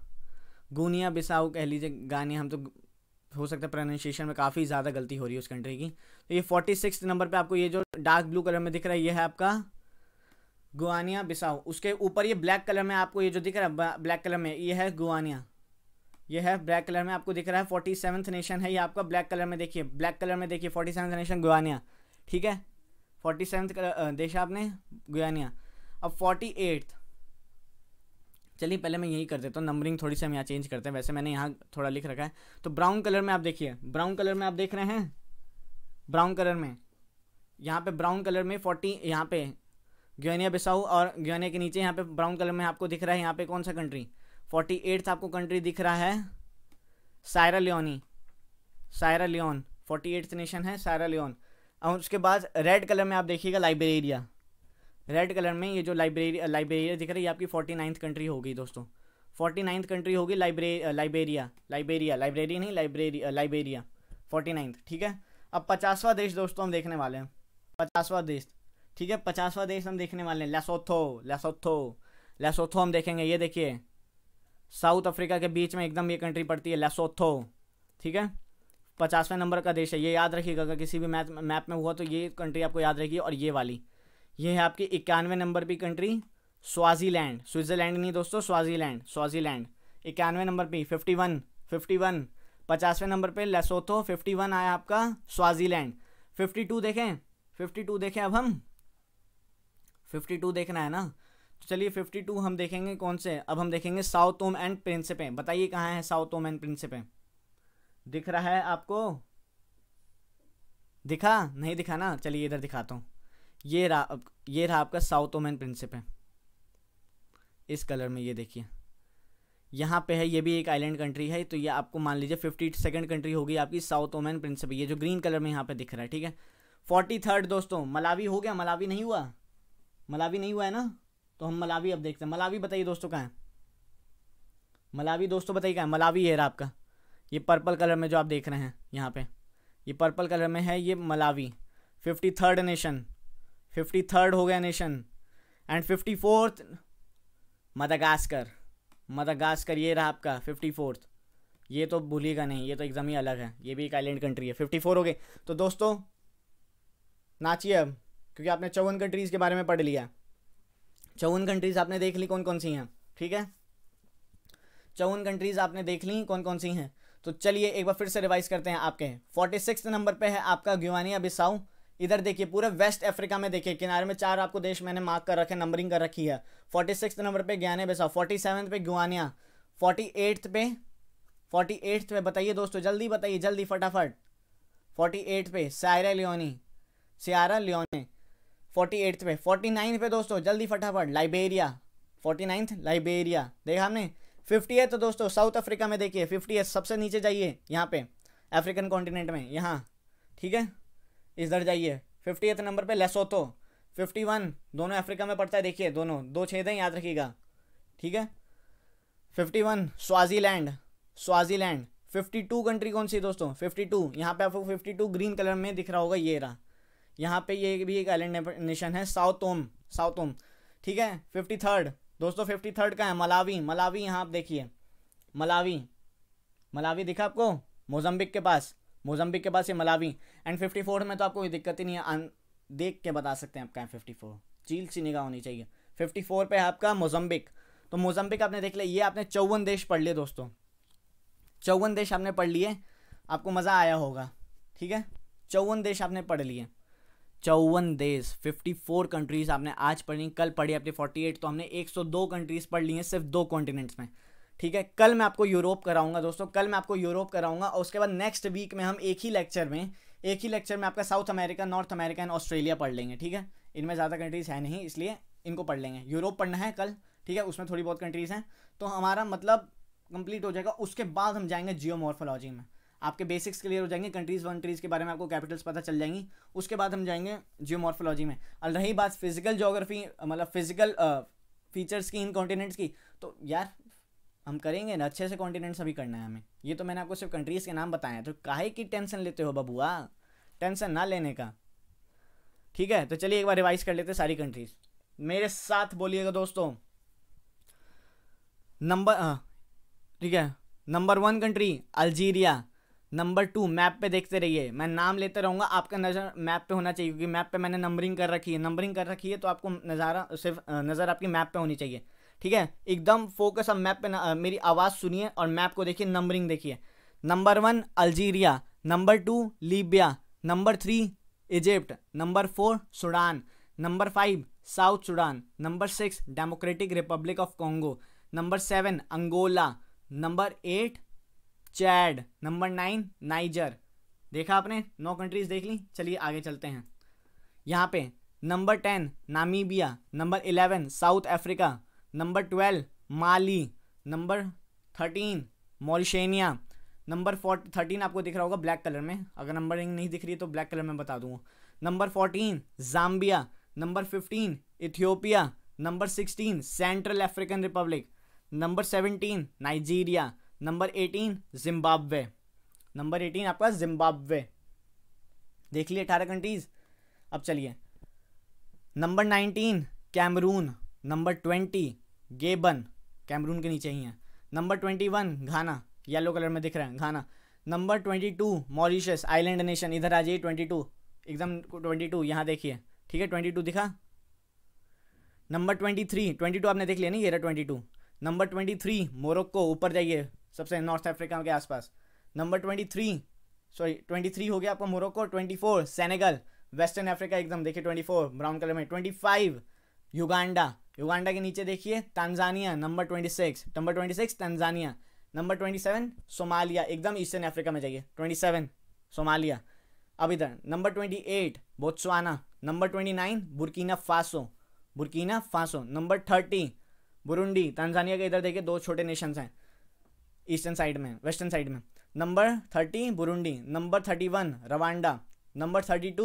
S1: गुनिया बिसाऊ कह लीजिए गानिया हम तो हो सकता है प्रोनाउंसिएशन में काफ़ी ज़्यादा गलती हो रही है उस कंट्री की तो ये फोर्टी सिक्स नंबर पे आपको ये जो डार्क ब्लू कलर में दिख रहा है ये है आपका गुआनिया बिसाऊ उसके ऊपर ये ब्लैक कलर में आपको ये जो दिख रहा है ब्लैक कलर में ये है गुआनिया ये है ब्लैक कलर में आपको दिख रहा है फोर्टी सेवन्थ नेशन है ये आपका ब्लैक कलर में देखिए ब्लैक कलर में देखिए फोर्टी सेवन्थ नेशन गुआनिया ठीक है फोर्टी सेवन्थ देश आपने गुआनिया अब फोर्टी एट्थ चलिए पहले मैं यही कर देता हूँ नंबरिंग थोड़ी सी हम यहाँ चेंज करते हैं वैसे मैंने यहाँ थोड़ा लिख रखा है तो ब्राउन कलर में आप देखिए ब्राउन कलर में आप देख रहे हैं ब्राउन कलर में यहाँ पे ब्राउन कलर में फोर्टी यहाँ पे ग्योनिया बिसाऊ और ग्योनिया के नीचे यहाँ पे ब्राउन कलर में आपको दिख रहा है यहाँ पे कौन सा कंट्री फोर्टी एट्थ आपको कंट्री दिख रहा है Sierra Leone Sierra Leone forty eighth nation है सायरा लियोन और उसके बाद रेड कलर में आप देखिएगा लाइब्रेरिया रेड कलर में ये जो लाइब्रेरी लाइब्रेरिया दिख रही है आपकी फोर्टी नाइन्थ कंट्री होगी दोस्तों फोर्टी नाइन्थ कंट्री होगी लाइब्रे लाइब्रेरिया लाइब्रेरिया लाइब्रेरी नहीं लाइब्रेरी लाइब्रेरिया फोर्टी नाइन्थ ठीक है अब पचासवा देश दोस्तों हम देखने वाले हैं पचासवा देश ठीक है पचासवा देश हम देखने वाले हैं लेसोथो लेसोथो लेसोथो हम देखेंगे ये देखिए साउथ अफ्रीका के बीच में एकदम ये कंट्री पड़ती है लेसोथो ठीक है पचासवें नंबर का देश है ये याद रखिएगा अगर किसी भी मैप मैप में हुआ तो ये कंट्री आपको याद रहेगी और ये वाली ये है आपकी इक्यानवे नंबर की कंट्री स्वाजीलैंड स्विट्ज़रलैंड नहीं दोस्तों स्वाजीलैंड स्वाजीलैंड इक्यानवे नंबर पर फिफ्टी वन फिफ्टी वन पचासवें नंबर पर लेसोथो फिफ्टी वन आया आपका स्वाजीलैंड फिफ्टी टू देखें फिफ्टी टू देखें अब हम फिफ्टी टू देखना है ना चलिए 52 हम देखेंगे कौन से अब हम देखेंगे साउथ ओम एंड प्रिंसिपे बताइए कहाँ है साउथ ओम एंड प्रिंसिपे दिख रहा है आपको दिखा नहीं दिखा ना चलिए इधर दिखाता हूँ ये रहा ये रहा आपका साउथ ओम एंड प्रिंसिपे इस कलर में ये देखिए यहाँ पे है ये भी एक आइलैंड कंट्री है तो ये आपको मान लीजिए फिफ्टी सेकेंड कंट्री होगी आपकी साउथ ओमैन प्रिंसिपल ये जो ग्रीन कलर में यहाँ पे दिख रहा है ठीक है फोर्टी थर्ड दोस्तों मलावी हो गया मलावी नहीं हुआ मलावी नहीं हुआ है ना तो हम मलावी अब देखते हैं मलावी बताइए दोस्तों कहाँ है मलावी दोस्तों बताइए कहाँ मलावी है आपका ये पर्पल कलर में जो आप देख रहे हैं यहाँ पे ये पर्पल कलर में है ये Malawi fifty third nation fifty third हो गया nation and fifty fourth Madagascar Madagascar ये रहा आपका फिफ्टी फोर्थ ये तो भूलिएगा नहीं ये तो एकदम ही अलग है ये भी एक आइलैंड कंट्री है फिफ्टी फोर हो गए तो दोस्तों नाचिए अब क्योंकि आपने चौवन कंट्रीज़ के बारे में पढ़ लिया चौवन कंट्रीज आपने देख ली कौन कौन सी हैं ठीक है चौवन कंट्रीज आपने देख ली कौन कौन सी हैं तो चलिए एक बार फिर से रिवाइज करते हैं आपके फोर्टी सिक्स नंबर पे है आपका ग्युआनिया बिसाऊ इधर देखिए पूरे वेस्ट अफ्रीका में देखिए किनारे में चार आपको देश मैंने मार्क कर रखे नंबरिंग कर रखी है फोर्टी सिक्स नंबर पे ग्यानिया बिसाऊ फोर्टी सेवन पे गुआनिया फोर्टी एट्थ पे फोर्टी एट्थ पे बताइए दोस्तों जल्दी बताइए जल्दी फटाफट फोर्टी एट पे Sierra Leone Sierra Leone forty eighth पे फोर्टी नाइन्थ पे दोस्तों जल्दी फटाफट लाइबेरिया फोर्टी नाइन्थ लाइबेरिया देखा हमने फिफ्टी एथ तो दोस्तों साउथ अफ्रीका में देखिए फिफ्टी एथ सबसे नीचे जाइए यहाँ पे अफ्रीकन कॉन्टिनेंट में यहाँ ठीक है इधर जाइए फिफ्टी नंबर पे लेसोथो फिफ्टी वन दोनों अफ्रीका में पड़ता है देखिए दोनों दो छेद याद रखिएगा ठीक है fifty one Swaziland Swaziland fifty two country कौन सी दोस्तों फिफ्टी टू यहाँ पे आपको फिफ्टी टू ग्रीन कलर में दिख रहा होगा ये रहा यहाँ पे ये भी एक आइलैंड नेशन है साउथ ओम साउथ ओम ठीक है फिफ्टी थर्ड दोस्तों फिफ्टी थर्ड का है मलावी मलावी यहाँ आप देखिए मलावी मलावी दिखा आपको मोजम्बिक के पास मोजम्बिक के पास ये मलावी एंड फिफ्टी फोर में तो आपको कोई दिक्कत ही नहीं है देख के बता सकते हैं आपका फिफ्टी फोर चील सी निगाह होनी चाहिए फिफ्टी फोर पर है आपका मोजम्बिक तो मोजम्बिक आपने देख लिया ये आपने चौवन देश पढ़ लिए दोस्तों चौवन देश आपने पढ़ लिए आपको मज़ा आया होगा ठीक है चौवन देश आपने पढ़ लिए चौवन देश 54 कंट्रीज आपने आज पढ़ी कल पढ़ी आपने 48 तो हमने 102 कंट्रीज पढ़ ली हैं सिर्फ दो कॉन्टिनेंट्स में ठीक है कल मैं आपको यूरोप कराऊंगा दोस्तों कल मैं आपको यूरोप कराऊंगा और उसके बाद नेक्स्ट वीक में हम एक ही लेक्चर में एक ही लेक्चर में आपका South America North America and Australia पढ़ लेंगे ठीक है इनमें ज़्यादा कंट्रीज़ है नहीं इसलिए इनको पढ़ लेंगे यूरोप पढ़ना है कल ठीक है उसमें थोड़ी बहुत कंट्रीज़ हैं तो हमारा मतलब कंप्लीट हो जाएगा उसके बाद हम जाएंगे जियोमॉर्फोलॉजी में आपके बेसिक्स क्लियर हो जाएंगे कंट्रीज़ वंट्रीज़ के बारे में आपको कैपिटल्स पता चल जाएंगी उसके बाद हम जाएंगे जियोमॉर्फोलॉजी में और रही बात फिजिकल जोग्राफी मतलब फिजिकल फीचर्स की इन कॉन्टिनेंट्स की तो यार हम करेंगे ना अच्छे से कॉन्टिनेंट्स अभी करना है हमें ये तो मैंने आपको सिर्फ कंट्रीज़ के नाम बताए हैं तो काहे की टेंशन लेते हो बबुआ टेंशन ना लेने का ठीक है तो चलिए एक बार रिवाइज कर लेते हैं सारी कंट्रीज मेरे साथ बोलिएगा दोस्तों नंबर ठीक है number one country Algeria number two map पे देखते रहिए मैं नाम लेते रहूँगा आपका नज़र मैप पे होना चाहिए क्योंकि मैप पे मैंने नंबरिंग कर रखी है नंबरिंग कर रखी है तो आपको नज़ारा सिर्फ नज़र आपकी मैप पे होनी चाहिए ठीक है एकदम फोकस आप मैप पे न, मेरी आवाज़ सुनिए और मैप को देखिए नंबरिंग देखिए number one Algeria number two Libya number three Egypt number four Sudan number five South Sudan number six Democratic Republic of Congo number seven Angola number eight Chad number nine Niger देखा आपने नौ countries देख ली चलिए आगे चलते हैं यहाँ पे number ten Namibia number eleven South Africa number twelve Mali number thirteen Mauritania number forty thirteen आपको दिख रहा होगा ब्लैक कलर में अगर नंबरिंग नहीं दिख रही है तो ब्लैक कलर में बता दूंगा number fourteen Zambia number fifteen Ethiopia number sixteen Central African Republic number seventeen Nigeria number eighteen Zimbabwe number eighteen आपका जिम्बाब्वे देख लिए अठारह कंट्रीज अब चलिए number nineteen Cameroon number twenty Gabon Cameroon के नीचे ही हैं number twenty one Ghana yellow colour में दिख रहा है Ghana number twenty two Mauritius island nation इधर आ जाइए ट्वेंटी टू एकदम ट्वेंटी टू यहाँ देखिए ठीक है ट्वेंटी टू दिखा number twenty three twenty two आपने देख लिया नहीं ये रहा twenty two number twenty three Morocco ऊपर जाइए सबसे नॉर्थ अफ्रीका के आसपास number twenty three sorry twenty three हो गया आपका Morocco twenty four Senegal western Africa एकदम देखिए ट्वेंटी फोर ब्राउन कलर में ट्वेंटी फाइव युगांडा युगांडा के नीचे देखिए Tanzania number twenty six number twenty six Tanzania number twenty seven Somalia एकदम ईस्टर्न अफ्रीका में जाइए ट्वेंटी सेवन सोमालिया अब इधर number twenty eight Botswana number twenty nine Burkina Faso Burkina Faso number thirty Burundi Tanzania के इधर देखिए दो छोटे नेशंस हैं ईस्टर्न साइड में वेस्टर्न साइड में number thirty Burundi number thirty one Rwanda number thirty two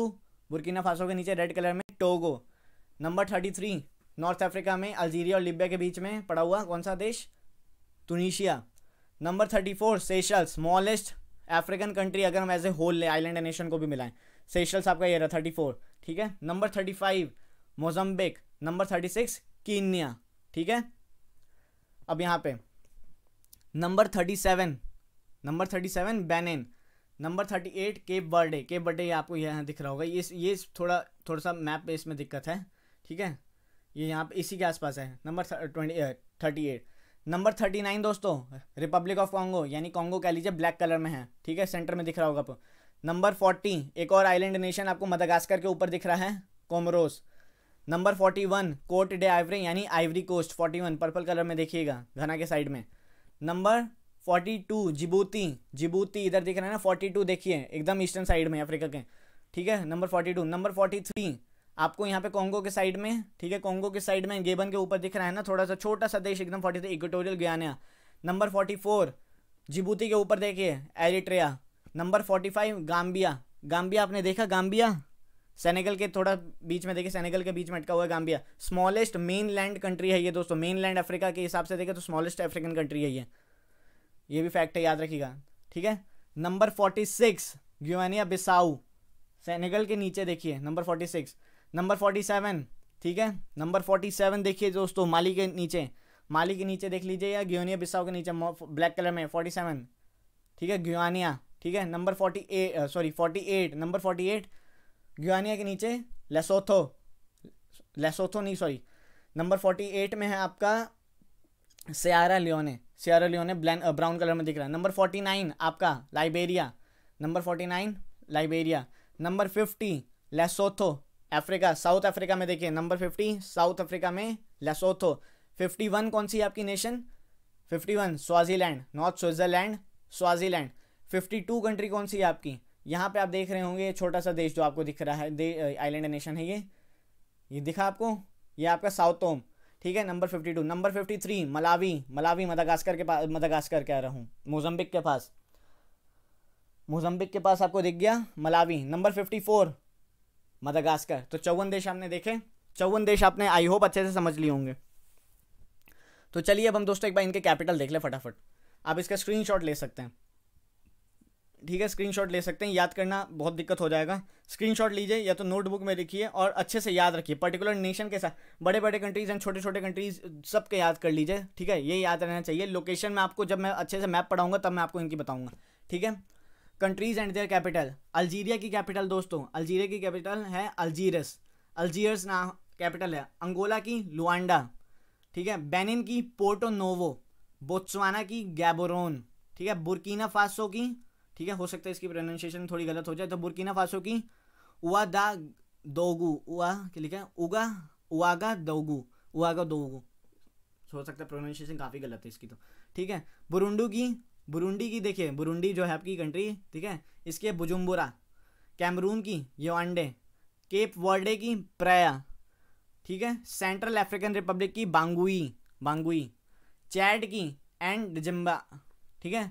S1: Burkina Faso के नीचे रेड कलर में Togo number thirty three North Africa में अल्जीरिया और लिबिया के बीच में पड़ा हुआ कौन सा देश Tunisia number thirty four Seychelles smallest African country अगर हम एज ए होल ले आइलैंड नेशन को भी मिलाएं सेशल्स आपका ये रहा थर्टी फोर ठीक है number thirty five Mozambique number thirty six Kenya ठीक है अब यहाँ पे number thirty seven number thirty seven Benin number thirty eight Cape Verde Cape Verde आपको यहाँ दिख रहा होगा ये ये थोड़ा थोड़ा सा मैप पे इसमें दिक्कत है ठीक है ये यहाँ पे इसी के आसपास है number twenty thirty eight number thirty nine दोस्तों रिपब्लिक ऑफ कॉन्गो यानी कॉन्गो कह लीजिए ब्लैक कलर में है ठीक है सेंटर में दिख रहा होगा आपको नंबर फोर्टी एक और आइलैंड नेशन आपको मदागास्कर के ऊपर दिख रहा है Comoros number forty one Cote d' Ivoire यानी Ivory Coast forty one purple colour में देखिएगा घना के साइड में number forty two Djibouti Djibouti इधर देख रहे हैं ना फोर्टी टू देखिए एकदम ईस्टर्न साइड में अफ्रीका के ठीक है number forty two number forty three आपको यहाँ पे कोंगो के साइड में ठीक है कोंगो के साइड में गेबन के ऊपर दिख रहा है ना थोड़ा सा छोटा सा देश एकदम forty three Equatorial Guinea number forty four Djibouti के ऊपर देखिए Eritrea number forty five Gambia Gambia आपने देखा गाम्बिया सेनेगल के थोड़ा बीच में देखिए सेनेगल के बीच में अटका हुआ है Gambia smallest mainland country है ये दोस्तों मेन लैंड अफ्रीका के हिसाब से देखें तो स्मॉलेस्ट अफ्रीकन कंट्री है ये ये भी फैक्ट है याद रखिएगा ठीक है number forty six Guinea Bissau Senegal के नीचे देखिए number forty six number forty seven ठीक है नंबर फोर्टी सेवन देखिए दोस्तों माली के नीचे माली के नीचे देख लीजिए या ग्यूनिया बिसाऊ के नीचे ब्लैक कलर में फोर्टी सेवन ठीक है ग्यूनिया ठीक है number forty eight sorry forty eight number forty eight Guinea के नीचे लेसोथो लेसोथो नहीं सॉरी नंबर फोर्टी एट में है आपका सियारा लियोने सियारा लियोने ब्लैन ब्राउन कलर में दिख रहा है नंबर फोर्टी नाइन आपका Liberia number forty nine Liberia number fifty Lesotho Africa South Africa में देखिए नंबर फिफ्टी साउथ अफ्रीका में लेसोथो फिफ्टी वन कौन सी है आपकी nation fifty one Swaziland north Switzerland Swaziland fifty two country कौन सी है आपकी यहाँ पे आप देख रहे होंगे छोटा सा देश जो आपको दिख रहा है आइलैंड नेशन है ये ये दिखा आपको ये आपका साउथ ओम ठीक है number fifty two number fifty three Malawi Malawi Madagascar के पास मदागास्कर कह रहा हूँ मोजम्बिक के पास मोजम्बिक के पास आपको दिख गया Malawi number fifty four Madagascar तो चौवन देश आपने देखे चौवन देश आपने आई होप अच्छे से समझ लिए होंगे तो चलिए अब हम दोस्तों एक बार इनके कैपिटल देख ले फटाफट आप इसका स्क्रीनशॉट ले सकते हैं ठीक है स्क्रीनशॉट ले सकते हैं याद करना बहुत दिक्कत हो जाएगा स्क्रीनशॉट लीजिए या तो नोटबुक में लिखिए और अच्छे से याद रखिए पर्टिकुलर नेशन के साथ बड़े बड़े कंट्रीज एंड छोटे छोटे कंट्रीज के याद कर लीजिए ठीक है ये याद रहना चाहिए लोकेशन में आपको जब मैं अच्छे से मैप पढ़ाऊंगा तब मैं आपको इनकी बताऊँगा ठीक है countries and their capital Algeria की कैपिटल दोस्तों अल्जीरिया की कैपिटल है अल्जीरस अल्जीरस ना कैपिटल है अंगोला की लुआंडा ठीक है बेनिन की पोर्टो नोवो बोत्सवाना की गैबोरोन ठीक है बुरकीना फासो की ठीक है हो सकता है इसकी प्रोनाउंसिएशन थोड़ी गलत हो जाए तो बुरकीना फासो की उआ दा दोगु उआ के लिखा है उगा उआगा दोगु उआगा दोगु हो सकता है प्रोनाउंसिएशन काफ़ी गलत है इसकी तो ठीक है बुरुंडू की बुरुंडी की देखिए बुरुंडी जो है आपकी कंट्री ठीक है इसके बुजुम्बुरा कैमरून की योआंडे केप वर्डे की प्रया ठीक है सेंट्रल अफ्रीकन रिपब्लिक की बांगुई बांगुई चैड की एंड जिम्बा ठीक है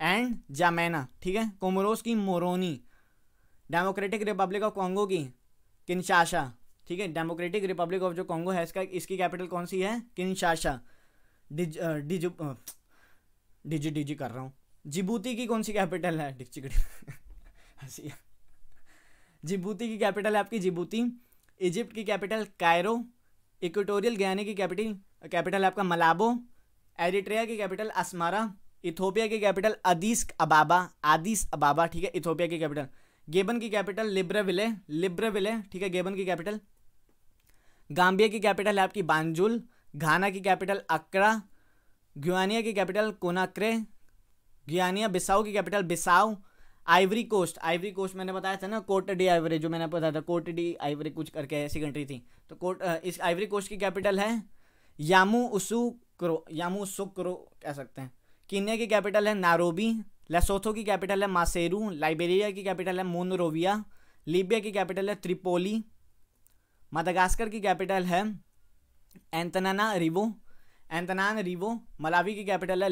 S1: एंड जामैना ठीक है कोमोरोस की Moroni Democratic Republic of Congo की किनशाशा ठीक है डेमोक्रेटिक रिपब्लिक ऑफ जो कॉन्गो है इसका इसकी कैपिटल कौन सी है किनशाशा डिज डिज डिजी डिजी कर रहा हूँ जिबूती की कौन सी कैपिटल है डिक्चिकड़ी हंसी जिबूती की कैपिटल है आपकी जिबूती इजिप्ट की कैपिटल कायरो इक्वेटोरियल गयाने की कैपिटल कैपिटल है आपका मलाबो एरिट्रिया की कैपिटल असमारा इथोपिया की capital Addis Ababa Addis Ababa ठीक है इथोपिया की कैपिटल गेबन की कैपिटल लिब्रविले लिब्रविले ठीक है गेबन की कैपिटल गांबिया की कैपिटल है आपकी बांजुल घाना की कैपिटल अक्रा ग्वानिया की कैपिटल कोनाक्रे ग्वानिया बिसाऊ की capital Bissau Ivory Coast Ivory Coast मैंने बताया था ना कोट डी आइवरी जो मैंने बताया था कोट डी आइवरी कुछ करके ऐसी कंट्री थी तो कोट इस आइवरी कोस्ट की कैपिटल है यामू उसू क्रो यामू उसू क्रो कह सकते हैं कीनिया की कैपिटल है नारोबी लेसोथो की कैपिटल है मासेरू लाइबेरिया की कैपिटल है मोनरोविया लीबिया की कैपिटल है त्रिपोली मदगास्कर की कैपिटल है Antananarivo Antananarivo Malawi की कैपिटल है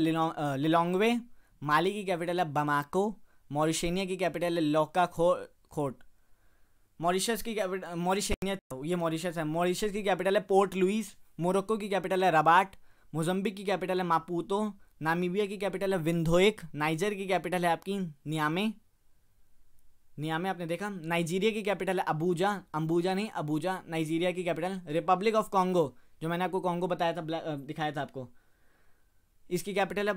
S1: लिलोंगवे माली की कैपिटल है बमाको मॉरिशनिया की कैपिटल है लोका खो खोट मॉरिशस की कैपिटल मॉरिशनिया ये मॉरिशस है मॉरिशस की कैपिटल है पोर्ट लुइस मोरक्को की कैपिटल है रबाट मोजम्बिक की कैपिटल है मापूतो नामीबिया की कैपिटल है विंधोएक नाइजर की कैपिटल है आपकी नियामे नियामे आपने देखा नाइजीरिया की कैपिटल है अबूजा अम्बूजा नहीं अबूजा नाइजीरिया की कैपिटल रिपब्लिक ऑफ कॉन्गो जो मैंने आपको कॉन्गो बताया था दिखाया था आपको इसकी कैपिटल है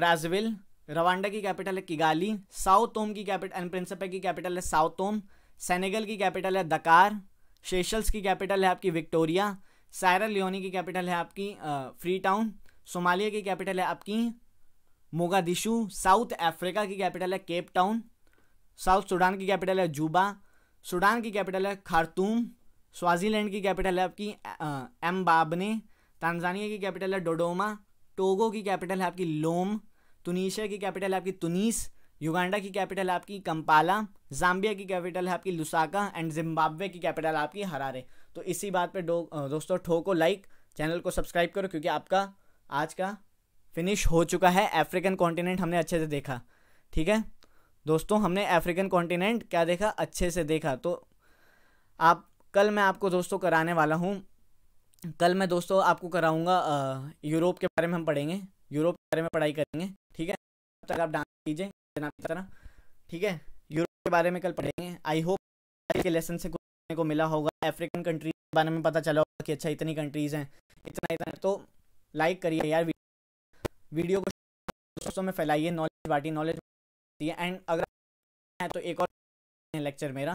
S1: ब्राजील रवांडा की कैपिटल है किगाली साउथोम की कैपिटल एंड प्रिंसपे की कैपिटल है साउथोम सेनेगल की कैपिटल है दकार शेशल्स की कैपिटल है आपकी विक्टोरिया सायरा लियोनी की कैपिटल है आपकी फ्री टाउन सोमालिया की कैपिटल है आपकी मोगादिशु साउथ अफ्रीका की कैपिटल है केप टाउन साउथ सूडान की कैपिटल है जूबा सूडान की कैपिटल है खारतूम स्वाजीलैंड की कैपिटल है आपकी एम्बाबने तांजानिया की कैपिटल है डोडोमा टोगो की कैपिटल है आपकी लोम तुनीशिया की कैपिटल है आपकी तुनीस युगांडा की कैपिटल है आपकी कंपाला जाम्बिया की कैपिटल है आपकी लुसाका एंड जिम्बाब्वे की कैपिटल आपकी हरारे तो इसी बात पर दोस्तों ठो को लाइक चैनल को सब्सक्राइब करो क्योंकि आपका आज का फिनिश हो चुका है अफ्रीकन कॉन्टिनेंट हमने अच्छे से देखा ठीक है दोस्तों हमने अफ्रीकन कॉन्टिनेंट क्या देखा अच्छे से देखा तो आप कल मैं आपको दोस्तों कराने वाला हूँ कल मैं दोस्तों आपको कराऊंगा यूरोप के बारे में हम पढ़ेंगे यूरोप के बारे में पढ़ाई करेंगे ठीक है तब तक आप डांस कीजिए जनाब की तरह ठीक है यूरोप के बारे में कल पढ़ेंगे आई होप के लेसन से कुछ को मिला होगा अफ्रीकन कंट्रीज के बारे में पता चला होगा कि अच्छा इतनी कंट्रीज़ हैं इतना इतना तो लाइक करिए यार वीडियो को दोस्तों में फैलाइए नॉलेज बाटी नॉलेज एंड अगर है तो एक और लेक्चर मेरा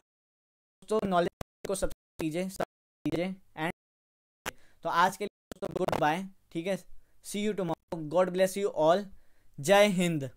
S1: दोस्तों नॉलेज को सब कीजिए सब कीजिए एंड तो आज के लिए दोस्तों गुड बाय ठीक है see you tomorrow God bless you all Jai Hind